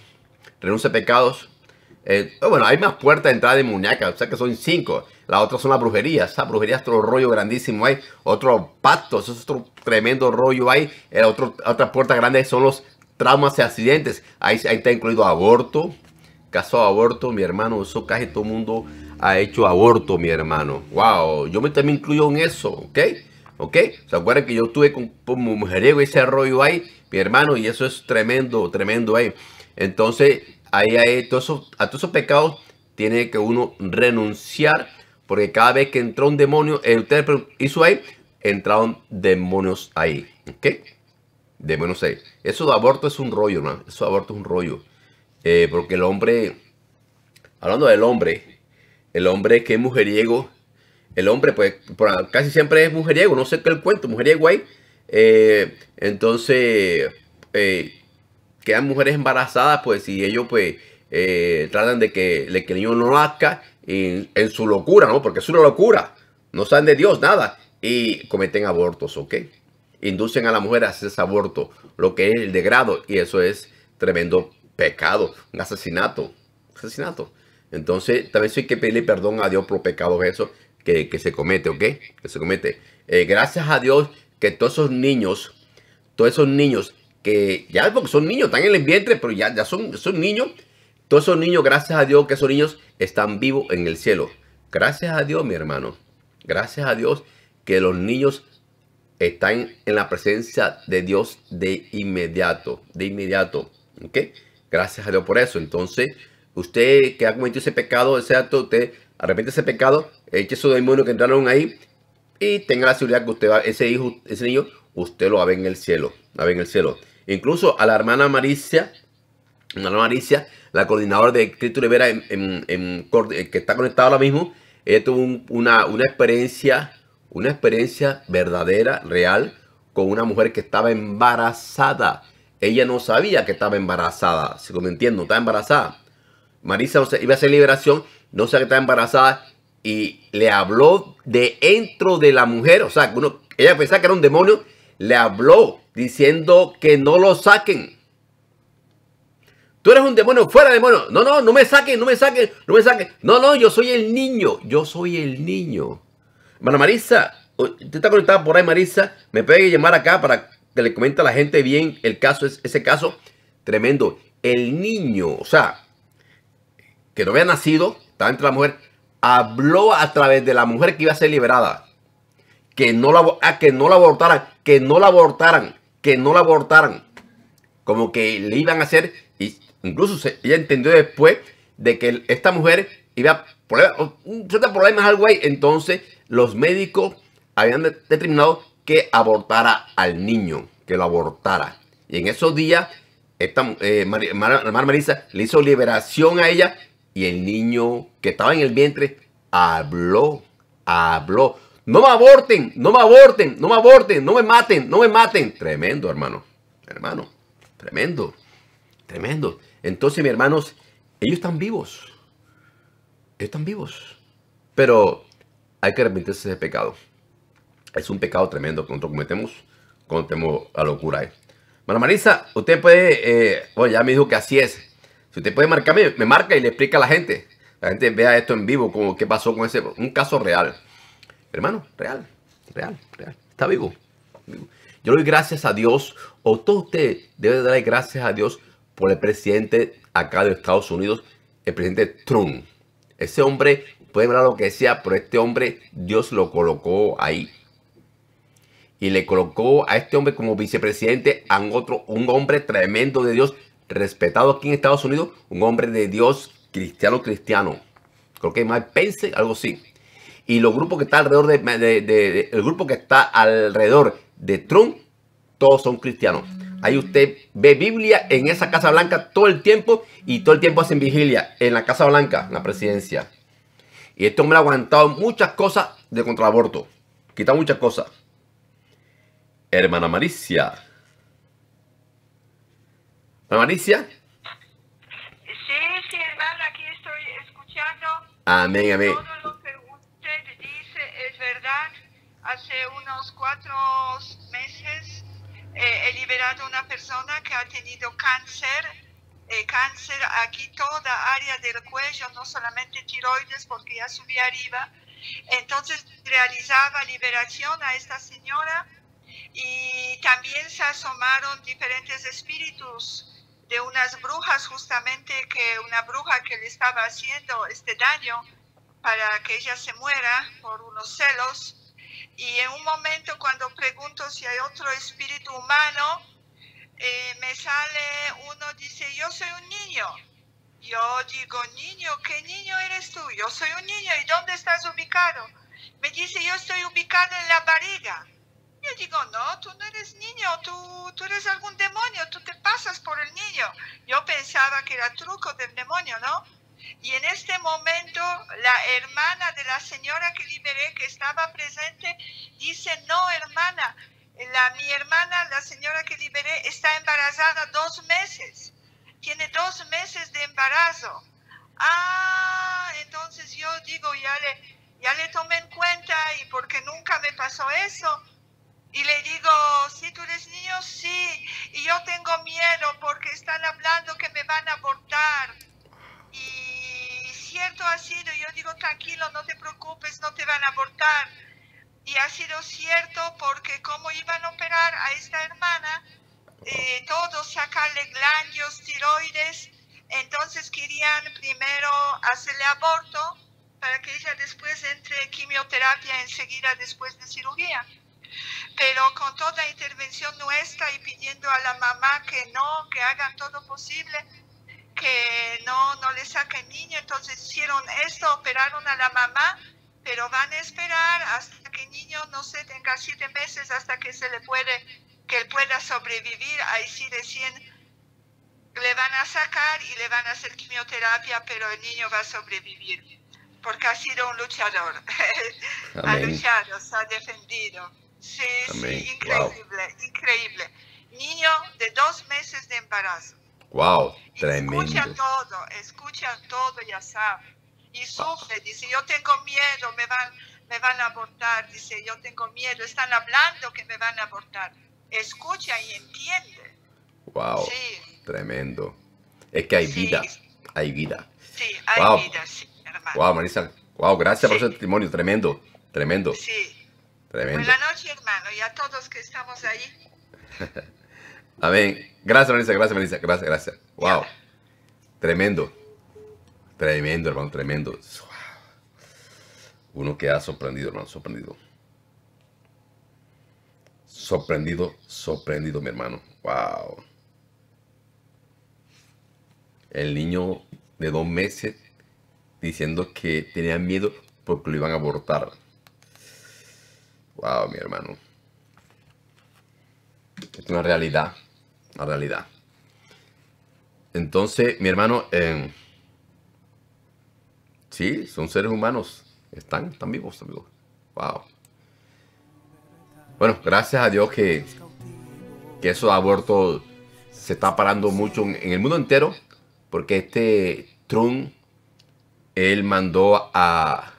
Renuncia a pecados, eh, oh, bueno, hay más puertas de entrada de muñeca, o sea que son cinco. La otra son las brujerías. Esa brujería es otro rollo grandísimo hay. Otro pacto, eso es otro tremendo rollo ahí El otro, otra puerta grande son los traumas y accidentes. Ahí, está incluido aborto. Caso aborto, mi hermano, eso casi todo el mundo ha hecho aborto, mi hermano. Wow, yo me también incluyo en eso, ¿ok? ¿Ok? ¿Se acuerdan que yo estuve con, con mujeriego ese rollo ahí, mi hermano? Y eso es tremendo, tremendo ahí. Entonces, ahí hay todos esos, a todos esos pecados tiene que uno renunciar. Porque cada vez que entró un demonio, El usted hizo ahí, entraron demonios ahí. ¿Ok? Demonios ahí. Eso de aborto es un rollo, ¿no? Eso de aborto es un rollo. Eh, porque el hombre, hablando del hombre, el hombre que es mujeriego, el hombre pues casi siempre es mujeriego, no sé qué el cuento, mujeriego ahí. Eh, entonces, eh, quedan mujeres embarazadas, pues si ellos pues eh, tratan de que, el niño no nazca en, su locura, ¿no? Porque es una locura. No saben de Dios, nada. Y cometen abortos, ¿ok? Inducen a la mujer a hacer ese aborto, lo que es el degrado. Y eso es tremendo pecado, un asesinato. Asesinato. Entonces, también hay que pedirle perdón a Dios por pecados eso que, que, se comete, ¿ok? Que se comete. Eh, gracias a Dios que todos esos niños, todos esos niños que ya porque son niños, están en el vientre, pero ya, ya son, son niños. Todos esos niños, gracias a Dios que esos niños están vivos en el cielo. Gracias a Dios, mi hermano. Gracias a Dios que los niños están en la presencia de Dios de inmediato. De inmediato. ¿Ok? Gracias a Dios por eso. Entonces, usted que ha cometido ese pecado, ese acto, usted arrepiente ese pecado, eche esos demonios que entraron ahí y tenga la seguridad que usted va, ese hijo, ese niño, usted lo va a en el cielo. Va a ver en el cielo. Incluso a la hermana Maricia, la coordinadora de Cristo Rivera, en, eh, que está conectada ahora mismo, ella tuvo una, experiencia, una experiencia verdadera, real, con una mujer que estaba embarazada. Ella no sabía que estaba embarazada, si me entiendo, estaba embarazada. Marisa iba a hacer liberación, no sabía que estaba embarazada y le habló de dentro de la mujer, o sea, ella pensaba que era un demonio, le habló diciendo que no lo saquen. Tú eres un demonio, fuera demonio. No, no, no me saquen, no me saquen, no me saquen. No, no, yo soy el niño, yo soy el niño. Hermana Marisa, usted oh, está conectada por ahí, Marisa. Me puede llamar acá para que le comente a la gente bien el caso, ese caso tremendo. El niño, o sea, que no había nacido, estaba entre la mujer, habló a través de la mujer que iba a ser liberada. Que no la, ah, que no la abortaran, que no la abortaran que no la abortaran. Como que le iban a hacer, y incluso se, ella entendió después de que esta mujer iba a problemas, problemas al güey. Entonces los médicos habían determinado que abortara al niño, que lo abortara. Y en esos días, esta, eh, Mar Marisa le hizo liberación a ella y el niño que estaba en el vientre habló, habló. No me aborten, no me aborten, no me aborten, no me maten, no me maten. Tremendo, hermano. Hermano, tremendo. Tremendo. Entonces, mis hermanos, ellos están vivos. Ellos están vivos. Pero hay que arrepentirse de ese pecado. Es un pecado tremendo que nosotros cometemos cuando tenemos la locura eh. ahí. Bueno, Marisa, usted puede, eh, ya me dijo que así es. Si usted puede marcarme, me marca y le explica a la gente. La gente vea esto en vivo, como qué pasó con ese, un caso real. Hermano, real, real, real. Está vivo. Yo le doy gracias a Dios, o todo usted debe dar gracias a Dios por el presidente acá de Estados Unidos, el presidente Trump. Ese hombre, puede hablar lo que sea, pero este hombre, Dios lo colocó ahí. Y le colocó a este hombre como vicepresidente a un otro, un hombre tremendo de Dios, respetado aquí en Estados Unidos, un hombre de Dios, cristiano, cristiano. Creo que más algo así y los grupos que están alrededor de, el grupo que está alrededor de Trump, todos son cristianos. Ahí usted ve Biblia en esa Casa Blanca todo el tiempo y todo el tiempo hacen vigilia en la Casa Blanca, la presidencia. Y este hombre ha aguantado muchas cosas de contra el aborto. Quita muchas cosas. Hermana Maricia. Hermana Maricia. Sí, sí, hermano, aquí estoy escuchando. Amén, amén. hace unos cuatro meses eh, he liberado una persona que ha tenido cáncer, eh, cáncer aquí toda área del cuello, no solamente tiroides porque ya subía arriba. Entonces realizaba liberación a esta señora y también se asomaron diferentes espíritus de unas brujas justamente que una bruja que le estaba haciendo este daño para que ella se muera por unos celos y en un momento cuando pregunto si hay otro espíritu humano, eh, me sale uno, dice, yo soy un niño. Yo digo, niño, ¿qué niño eres tú? Yo soy un niño, ¿y dónde estás ubicado? Me dice, yo estoy ubicado en la barriga. Yo digo, no, tú no eres niño, tú, tú eres algún demonio, tú te pasas por el niño. Yo pensaba que era truco del demonio, ¿no? Y en este momento la hermana de la señora que liberé, que estaba presente, dice, no, hermana, la, mi hermana, la señora que liberé, está embarazada dos meses. Tiene dos meses de embarazo. Ah, entonces yo digo, ya le, ya le tomé en cuenta y porque nunca me pasó eso. Y le digo, si ¿Sí, tú eres niño, sí. Y yo tengo miedo porque están hablando que me van a abortar. Y cierto ha sido, yo digo, tranquilo, no te preocupes, no te van a abortar. Y ha sido cierto porque como iban a operar a esta hermana, eh, todos sacarle glandios, tiroides, entonces querían primero hacerle aborto para que ella después entre quimioterapia enseguida después de cirugía. Pero con toda intervención nuestra y pidiendo a la mamá que no, que hagan todo posible, que no, no le saca el niño, entonces hicieron esto, operaron a la mamá, pero van a esperar hasta que el niño, no se tenga siete meses, hasta que se le puede, que él pueda sobrevivir, ahí sí recién le van a sacar y le van a hacer quimioterapia, pero el niño va a sobrevivir, porque ha sido un luchador, ha luchado, se ha defendido. Sí, sí, increíble, increíble. Niño de dos meses de embarazo. Wow, tremendo. Escucha todo, escucha todo, ya sabe. Y sufre, dice, yo tengo miedo, me van, me van a abortar, dice, yo tengo miedo, están hablando que me van a abortar. Escucha y entiende. Wow, tremendo. Es que hay vida, hay vida. Sí, hay wow. vida, sí, hermano. Wow, Marisa, wow, gracias por ese testimonio, tremendo, tremendo. Sí. Tremendo. Buenas noches, hermano, y a todos que estamos ahí. Amén. Gracias, Melissa, gracias, Melissa, gracias, gracias. Wow. Tremendo. Tremendo, hermano, tremendo. Uno que ha sorprendido, hermano, sorprendido. Sorprendido, sorprendido, mi hermano. Wow. El niño de dos meses diciendo que tenía miedo porque lo iban a abortar. Wow, mi hermano. Es una realidad la realidad. Entonces, mi hermano, eh, sí, son seres humanos. Están, están vivos, amigos. Wow. Bueno, gracias a Dios que, que eso aborto se está parando mucho en el mundo entero. Porque este Trump, él mandó a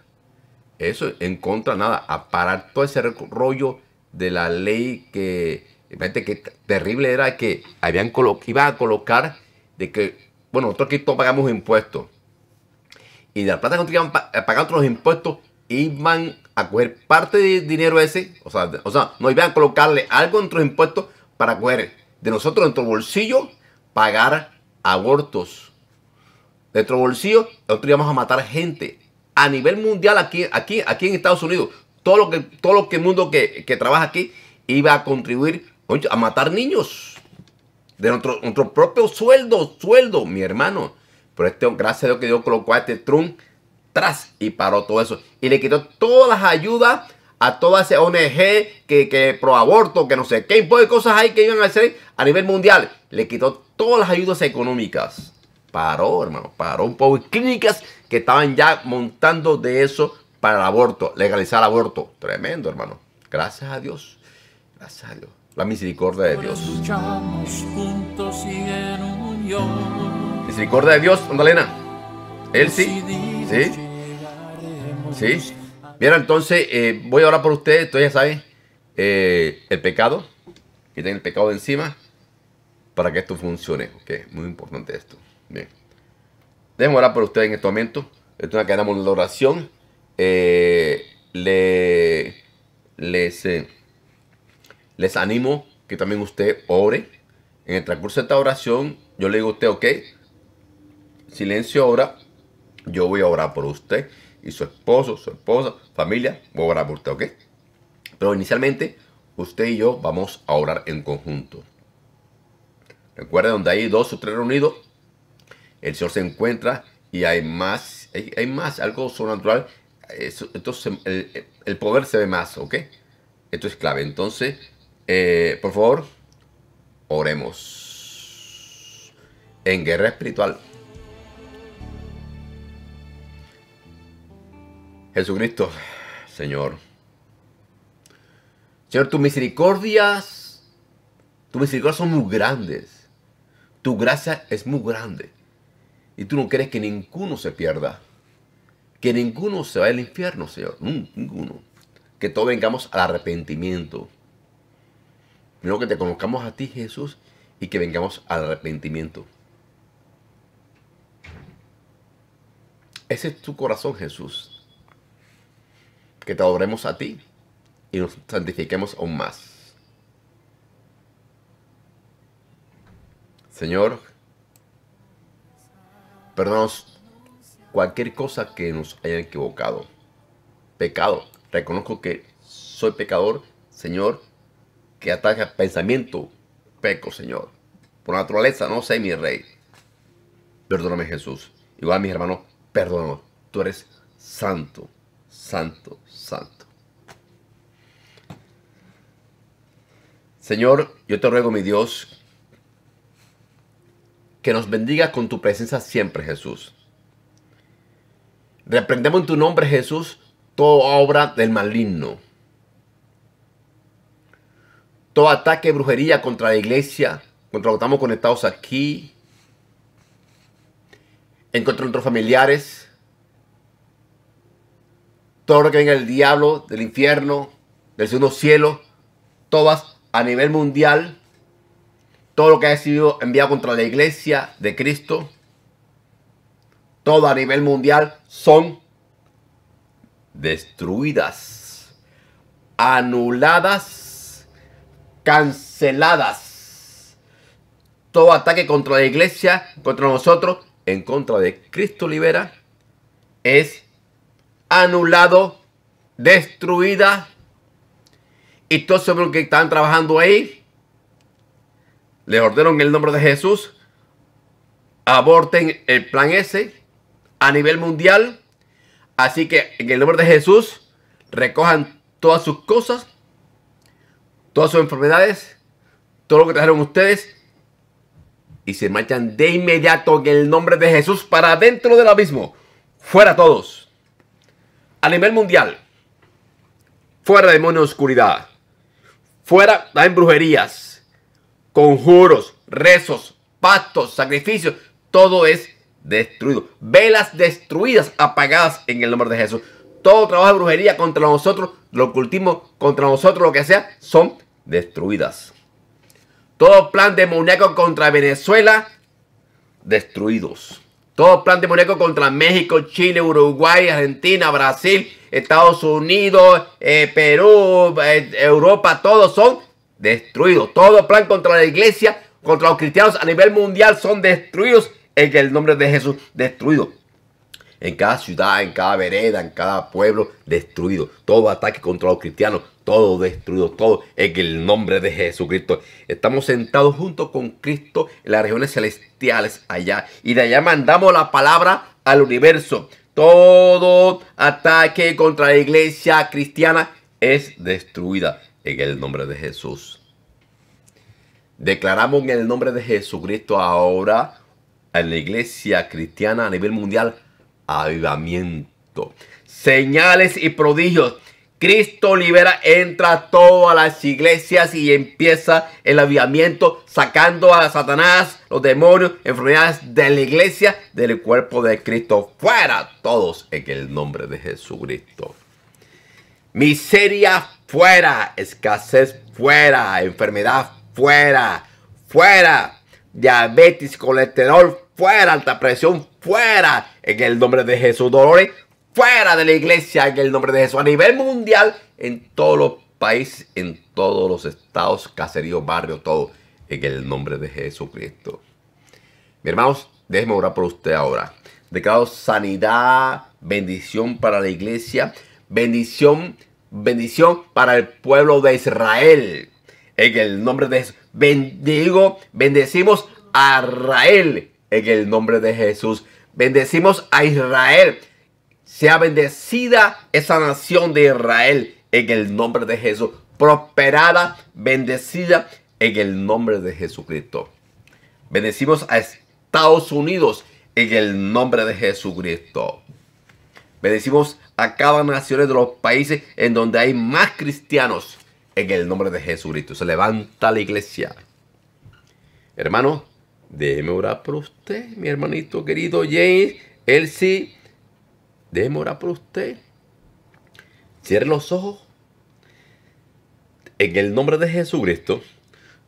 eso en contra, nada, a parar todo ese rollo de la ley que Imagínate que terrible era que habían iban a colocar de que, bueno, nosotros aquí todos pagamos impuestos. Y de la plata que nosotros iban a eh, pagar otros impuestos, iban a coger parte del dinero ese, o sea, o sea, nos iban a colocarle algo en nuestros impuestos para coger de nosotros, en nuestro bolsillo, pagar abortos. De nuestro bolsillo, nosotros íbamos a matar gente. A nivel mundial, aquí, aquí, aquí en Estados Unidos, todo lo que, todo lo que el mundo que, que trabaja aquí iba a contribuir a matar niños de nuestro, nuestro propio sueldo, sueldo, mi hermano. Pero este, gracias a Dios que Dios colocó a este Trump tras y paró todo eso. Y le quitó todas las ayudas a todas esas ONG que, que pro aborto, que no sé qué, de cosas hay que iban a hacer a nivel mundial. Le quitó todas las ayudas económicas. Paró, hermano, paró un poco. Clínicas que estaban ya montando de eso para el aborto, legalizar el aborto. Tremendo, hermano. Gracias a Dios. Gracias a Dios la misericordia de Dios. Misericordia de Dios, Andalena. Él sí. Sí. Sí. Bien, entonces eh, voy a orar por ustedes. Ustedes ya saben eh, el pecado. Que Quiten el pecado encima para que esto funcione. es muy importante esto. Bien. Déjenme orar por ustedes en este momento. Esto es una damos la oración. Eh, le, les les animo que también usted ore. En el transcurso de esta oración, yo le digo a usted, ok, silencio ahora, yo voy a orar por usted y su esposo, su esposa, familia, voy a orar por usted, ok. Pero inicialmente, usted y yo vamos a orar en conjunto. Recuerde donde hay dos o tres reunidos, el Señor se encuentra y hay más, hay, más, algo sobrenatural. Entonces, el poder se ve más, ¿ok? Esto es clave. Entonces, eh, por favor, oremos. En guerra espiritual. Jesucristo, Señor. Señor, tus misericordias, tus misericordias son muy grandes. Tu gracia es muy grande. Y tú no quieres que ninguno se pierda. Que ninguno se vaya al infierno, Señor. Ninguno. Que todos vengamos al arrepentimiento. Primero que te conozcamos a ti, Jesús, y que vengamos al arrepentimiento. Ese es tu corazón, Jesús. Que te adoremos a ti y nos santifiquemos aún más. Señor, perdónanos cualquier cosa que nos haya equivocado. Pecado. Reconozco que soy pecador, Señor, que ataca pensamiento, peco, Señor. Por naturaleza no sé, mi rey. Perdóname, Jesús. Igual, mis hermanos, perdóname. Tú eres santo, santo, santo. Señor, yo te ruego, mi Dios, que nos bendiga con tu presencia siempre, Jesús. Reprendemos en tu nombre, Jesús, toda obra del maligno. Todo ataque de brujería contra la iglesia, contra lo que estamos conectados aquí, en contra de nuestros familiares, todo lo que venga del diablo, del infierno, del segundo cielo, todas a nivel mundial, todo lo que ha sido enviado contra la iglesia de Cristo, todo a nivel mundial son destruidas, anuladas canceladas. Todo ataque contra la iglesia, contra nosotros, en contra de Cristo libera, es anulado, destruida. Y todos los que están trabajando ahí, les ordeno en el nombre de Jesús, aborten el plan S a nivel mundial. Así que en el nombre de Jesús, recojan todas sus cosas todas sus enfermedades, todo lo que trajeron ustedes, y se marchan de inmediato en el nombre de Jesús para dentro del abismo. Fuera todos. A nivel mundial. Fuera demonios de oscuridad. Fuera de brujerías, conjuros, rezos, pactos, sacrificios. Todo es destruido. Velas destruidas, apagadas en el nombre de Jesús. Todo trabajo de brujería contra nosotros, lo ocultismo contra nosotros, lo que sea, son destruidas. Todo plan demoníaco contra Venezuela, destruidos. Todo plan demoníaco contra México, Chile, Uruguay, Argentina, Brasil, Estados Unidos, eh, Perú, eh, Europa, todos son destruidos. Todo plan contra la iglesia, contra los cristianos a nivel mundial son destruidos en el nombre de Jesús, destruidos. En cada ciudad, en cada vereda, en cada pueblo, destruido. Todo ataque contra los cristianos, todo destruido, todo en el nombre de Jesucristo. Estamos sentados junto con Cristo en las regiones celestiales allá. Y de allá mandamos la palabra al universo. Todo ataque contra la iglesia cristiana es destruida en el nombre de Jesús. Declaramos en el nombre de Jesucristo ahora en la iglesia cristiana a nivel mundial avivamiento. Señales y prodigios Cristo libera, entra a todas las iglesias y empieza el avivamiento sacando a Satanás, los demonios, enfermedades de la iglesia, del cuerpo de Cristo. Fuera todos en el nombre de Jesucristo. Miseria fuera, escasez fuera, enfermedad fuera, fuera, diabetes, colesterol fuera, alta presión fuera, en el nombre de Jesús, dolores fuera de la iglesia en el nombre de Jesús a nivel mundial, en todos los países, en todos los estados, caseríos, barrios, todo, en el nombre de Jesucristo. Mi hermanos, déjeme orar por usted ahora. Declaro sanidad, bendición para la iglesia, bendición, bendición para el pueblo de Israel. En el nombre de Jesús. Bendigo, bendecimos a Israel. En el nombre de Jesús. Bendecimos a Israel sea bendecida esa nación de Israel en el nombre de Jesús. Prosperada, bendecida en el nombre de Jesucristo. Bendecimos a Estados Unidos en el nombre de Jesucristo. Bendecimos a cada nación de los países en donde hay más cristianos en el nombre de Jesucristo. Se levanta la iglesia. Hermano, déjeme orar por usted, mi hermanito querido James, sí... Déjeme por usted. Cierre los ojos. En el nombre de Jesucristo,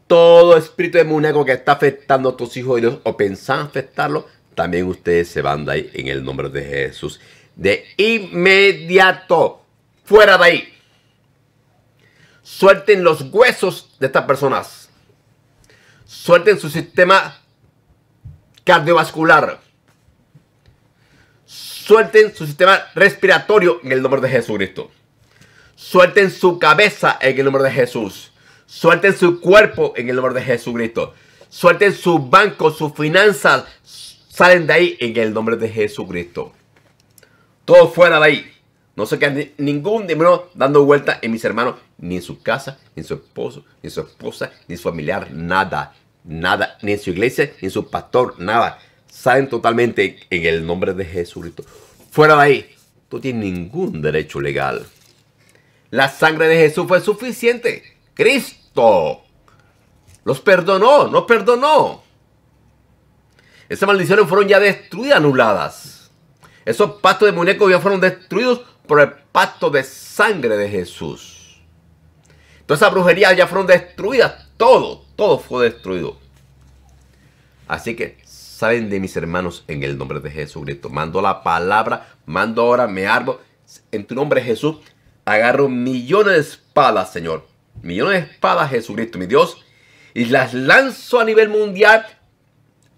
todo espíritu demoníaco que está afectando a tus hijos de o pensan afectarlo, también ustedes se van de ahí en el nombre de Jesús. De inmediato, fuera de ahí. Suelten los huesos de estas personas. Suelten su sistema cardiovascular. Suelten su sistema respiratorio en el nombre de Jesucristo. Suelten su cabeza en el nombre de Jesús. Suelten su cuerpo en el nombre de Jesucristo. Suelten su banco, sus finanzas. Salen de ahí en el nombre de Jesucristo. Todo fuera de ahí. No se queda ningún dinero dando vuelta en mis hermanos, ni en su casa, ni en su esposo, ni en su esposa, ni en su familiar, nada. Nada. Ni en su iglesia, ni en su pastor, nada saben totalmente en el nombre de Jesucristo. Fuera de ahí, tú tienes ningún derecho legal. La sangre de Jesús fue suficiente. Cristo los perdonó, nos perdonó. Esas maldiciones fueron ya destruidas, anuladas. Esos pactos muñecos ya fueron destruidos por el pacto de sangre de Jesús. Todas esas brujerías ya fueron destruidas. Todo, todo fue destruido. Así que Saben de mis hermanos en el nombre de Jesucristo. Mando la palabra, mando ahora, me arbo, En tu nombre Jesús, agarro millones de espadas, Señor. Millones de espadas, Jesucristo, mi Dios. Y las lanzo a nivel mundial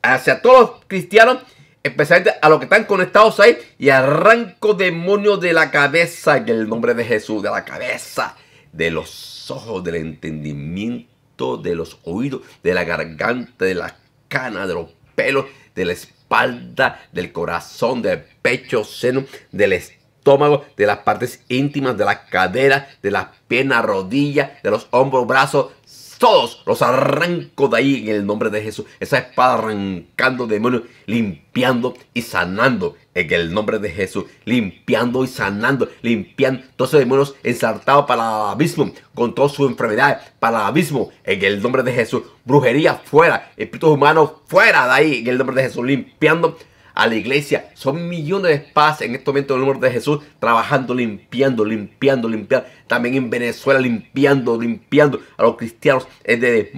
hacia todos los cristianos, especialmente a los que están conectados ahí. Y arranco demonios de la cabeza en el nombre de Jesús, de la cabeza, de los ojos, del entendimiento, de los oídos, de la garganta, de las canas, de los pelo, de la espalda, del corazón, del pecho, seno, del estómago, de las partes íntimas, de la cadera, de las piernas, rodillas, de los hombros, brazos, todos los arranco de ahí en el nombre de Jesús. Esa espada arrancando demonios, limpiando y sanando en el nombre de Jesús. Limpiando y sanando, limpiando todos demonios ensartados para el abismo, con todas sus enfermedades para el abismo en el nombre de Jesús. Brujería fuera, espíritus humanos fuera de ahí en el nombre de Jesús, limpiando a la iglesia. Son millones de paz en este momento en el nombre de Jesús, trabajando, limpiando, limpiando, limpiando. También en Venezuela, limpiando, limpiando a los cristianos de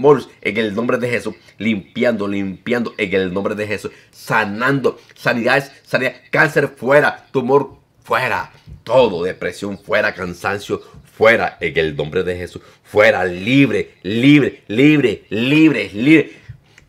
en el nombre de Jesús. Limpiando, limpiando en el nombre de Jesús. Sanando, sanidades, sanidad, cáncer fuera, tumor fuera. Todo, depresión fuera, cansancio fuera en el nombre de Jesús. Fuera, libre, libre, libre, libre, libre.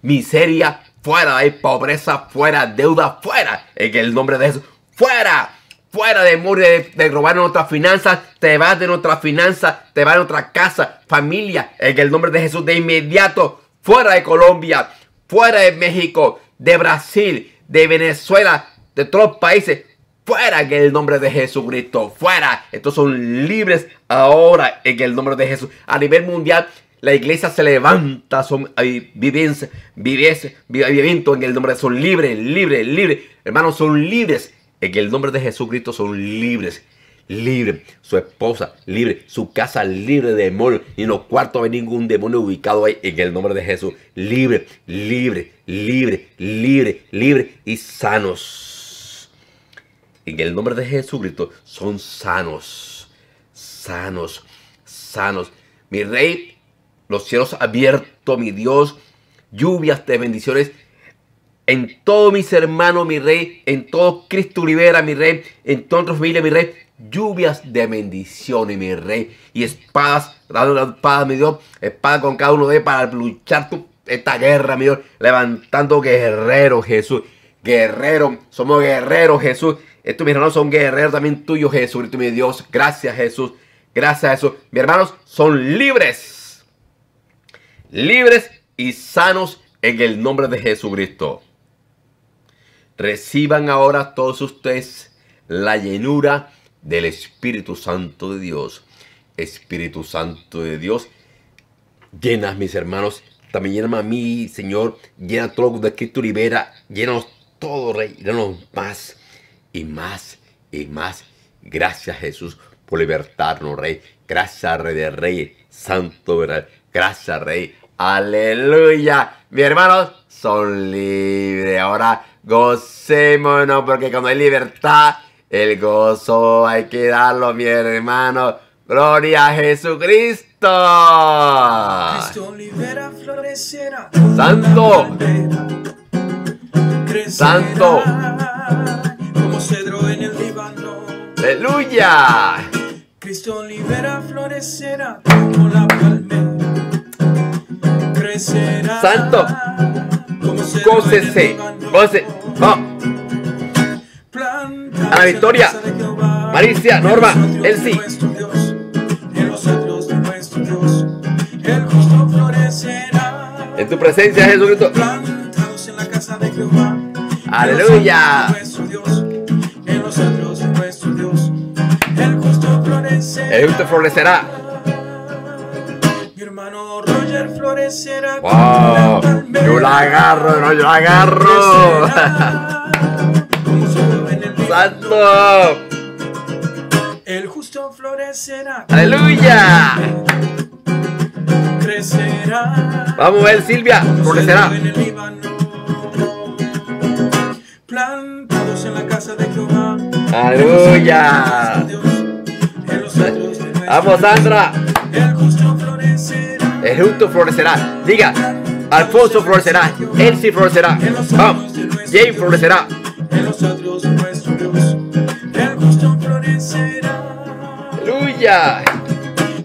Miseria fuera, hay pobreza fuera, deuda fuera, en el nombre de Jesús, fuera, fuera de morir, de, robar nuestras finanzas, te vas de nuestras finanzas, te vas de nuestra casa, familia, en el nombre de Jesús, de inmediato, fuera de Colombia, fuera de México, de Brasil, de Venezuela, de todos los países, fuera en el nombre de Jesucristo, fuera, estos son libres ahora en el nombre de Jesús, a nivel mundial, la iglesia se levanta, son hay vivencia, en el nombre de son libres, libres, libres. Hermanos, son libres. En el nombre de Jesucristo son libres. Libre, su esposa libre, su casa libre de demonios. Y no cuarto cuartos hay ningún demonio ubicado ahí en el nombre de Jesús. Libre, libre, libre, libre, libre y sanos. En el nombre de Jesucristo son sanos, sanos, sanos. Mi rey los cielos abiertos, mi Dios, lluvias de bendiciones en todos mis hermanos, mi rey, en todo Cristo Libera, mi rey, en toda tu familia, mi rey, lluvias de bendiciones, mi rey, y espadas, dando espadas, mi Dios, espada con cada uno de ellos para luchar esta guerra, mi Dios, levantando guerreros, Jesús, guerreros, somos guerreros, Jesús, estos mis hermanos son guerreros también tuyos, Jesús, mi Dios, gracias, Jesús, gracias, Jesús, mis hermanos son libres libres y sanos en el nombre de Jesucristo. Reciban ahora todos ustedes la llenura del Espíritu Santo de Dios. Espíritu Santo de Dios, llenas mis hermanos, también llena a mí, Señor, llena todo lo que tú libera, Llenos todo, Rey, llénanos más y más y más. Gracias, Jesús, por libertarnos, Rey. Gracias, Rey de Reyes, Santo, ¿verdad? Gracias, Rey. Aleluya. Mis hermanos son libres. Ahora gocémonos porque cuando hay libertad, el gozo hay que darlo, mi hermano. Gloria a Jesucristo. Cristo libera, florecerá. Santo. Santo. Como cedro en el Líbano. Aleluya. Cristo libera, florecerá como la palmera será. Santo. Gócese. Gócese. A la Victoria. Maricia. Norma. Elsie. En tu presencia, Jesucristo. Aleluya. El justo florecerá. ¡Wow! Yo la agarro, no, yo la agarro. ¡Santo! El justo florecerá. ¡Aleluya! Crecerá. Vamos a ver, Silvia. Florecerá. Plantados en la casa de Jehová. ¡Aleluya! Vamos, Sandra. El justo el Junto florecerá. Diga, Alfonso florecerá. Elsie florecerá. Vamos. Jane florecerá. En los atrios nuestros, el gusto florecerá. Aleluya.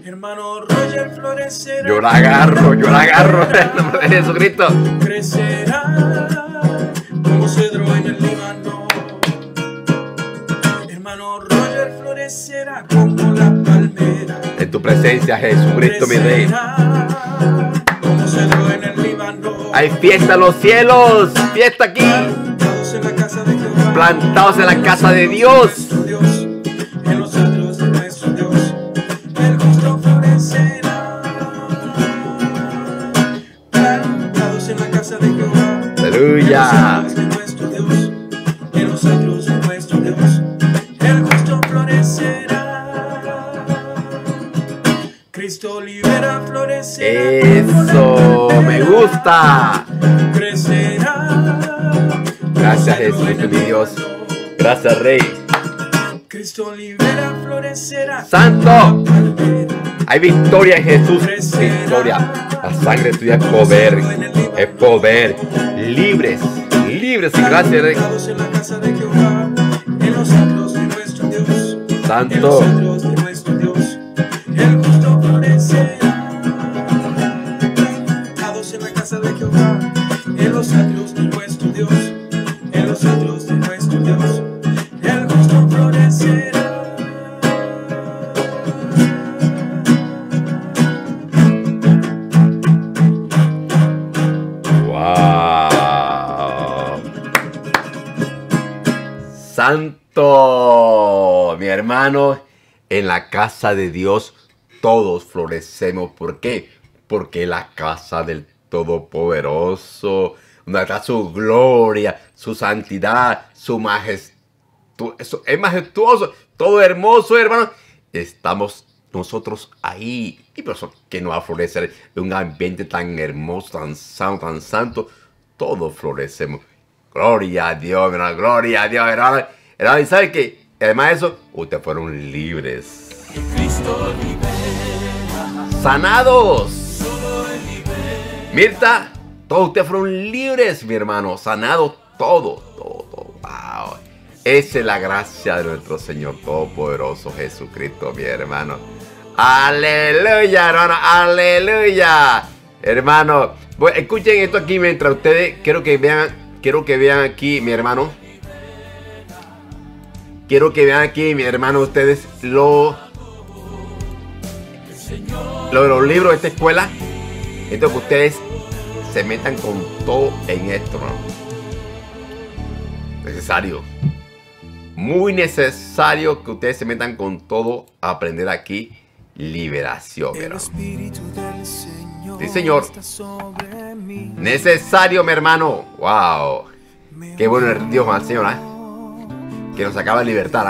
Hermano Roger florecerá. Yo la agarro, yo la agarro en el nombre de Jesucristo. Crecerá como cedro en el Líbano. Hermano Roger florecerá como la palmera presencia, Jesucristo, mi Rey. Hay fiesta en los cielos, fiesta aquí. Plantados en la casa de Dios. gusta. Gracias Jesús, mi Dios. Gracias Rey. Cristo libera, florecerá. Santo. Hay victoria en Jesús. Victoria. La sangre tuya es poder. Es poder. Libres. Libres y gracias Rey. Santo. El justo florecerá. los atrios de nuestro Dios, en los atrios de nuestro Dios, el gusto florecerá. ¡Wow! ¡Santo! Mi hermano, en la casa de Dios todos florecemos. ¿Por qué? Porque la casa del Todopoderoso donde está su gloria, su santidad, su majestuoso, Es majestuoso, todo hermoso, hermano. Estamos nosotros ahí. Y por eso que nos va a florecer un ambiente tan hermoso, tan santo, tan santo. Todos florecemos. Gloria a Dios, hermano. Gloria a Dios, hermano. Hermano, y sabe que además de eso, ustedes fueron libres. Sanados. Mirta todos ustedes fueron libres, mi hermano, Sanado todo, todo, Wow. Esa es la gracia de nuestro Señor Todopoderoso Jesucristo, mi hermano. Aleluya, hermano, aleluya. Hermano, bueno, escuchen esto aquí mientras ustedes, quiero que vean, quiero que vean aquí, mi hermano. Quiero que vean aquí, mi hermano, ustedes lo, lo de los libros de esta escuela. Esto que ustedes se metan con todo en esto, Necesario. Muy necesario que ustedes se metan con todo a aprender aquí liberación, Sí, señor. Necesario, mi hermano. Wow. Qué bueno el Dios al Señor, ¿ah? Que nos acaba de libertar,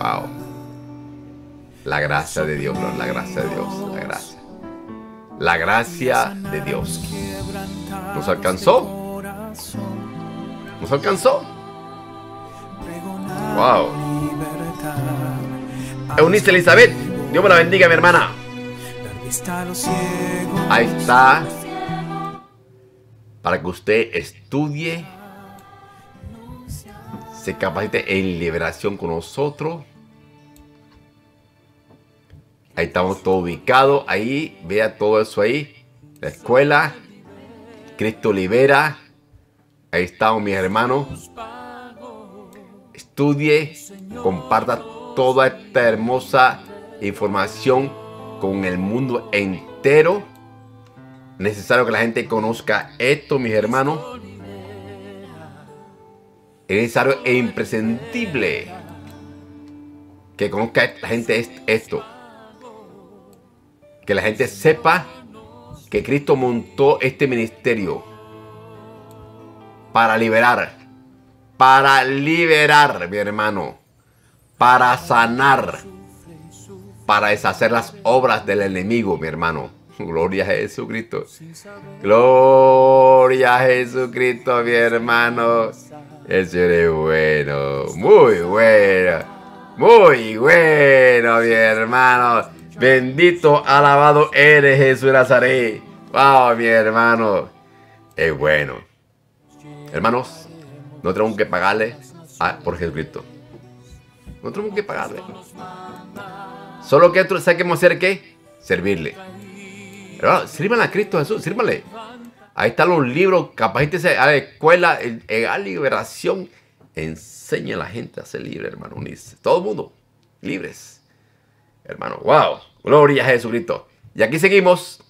¿ah? Wow. La gracia de Dios, La gracia de Dios. La gracia. La gracia de Dios. Nos alcanzó. Nos alcanzó. Wow. Eunice Elizabeth, Dios me la bendiga, mi hermana. Ahí está. Para que usted estudie, se capacite en liberación con nosotros. Ahí estamos todo ubicado. Ahí, vea todo eso ahí. La escuela, Cristo libera. Ahí está, oh, mis hermanos. Estudie, comparta toda esta hermosa información con el mundo entero. Necesario que la gente conozca esto, mis hermanos. Es necesario e imprescindible que conozca la gente esto. Que la gente sepa que Cristo montó este ministerio para liberar, para liberar, mi hermano, para sanar, para deshacer las obras del enemigo, mi hermano. Gloria a Jesucristo. Gloria a Jesucristo, mi hermano. El Señor es bueno, muy bueno, muy bueno, mi hermano. Bendito, alabado eres Jesús Nazaret. Wow, mi hermano. Es bueno. Hermanos, no tenemos que pagarle a, por Jesucristo. No tenemos que pagarle. Solo que saquemos hacer qué? Servirle. Hermano, sírvanle a Cristo Jesús, sírvanle. Ahí están los libros, capacítese a la escuela, en, la liberación. Enseña a la gente a ser libre, hermano. Unirse. Todo el mundo, libres hermano. ¡Wow! Gloria a Jesucristo. Y aquí seguimos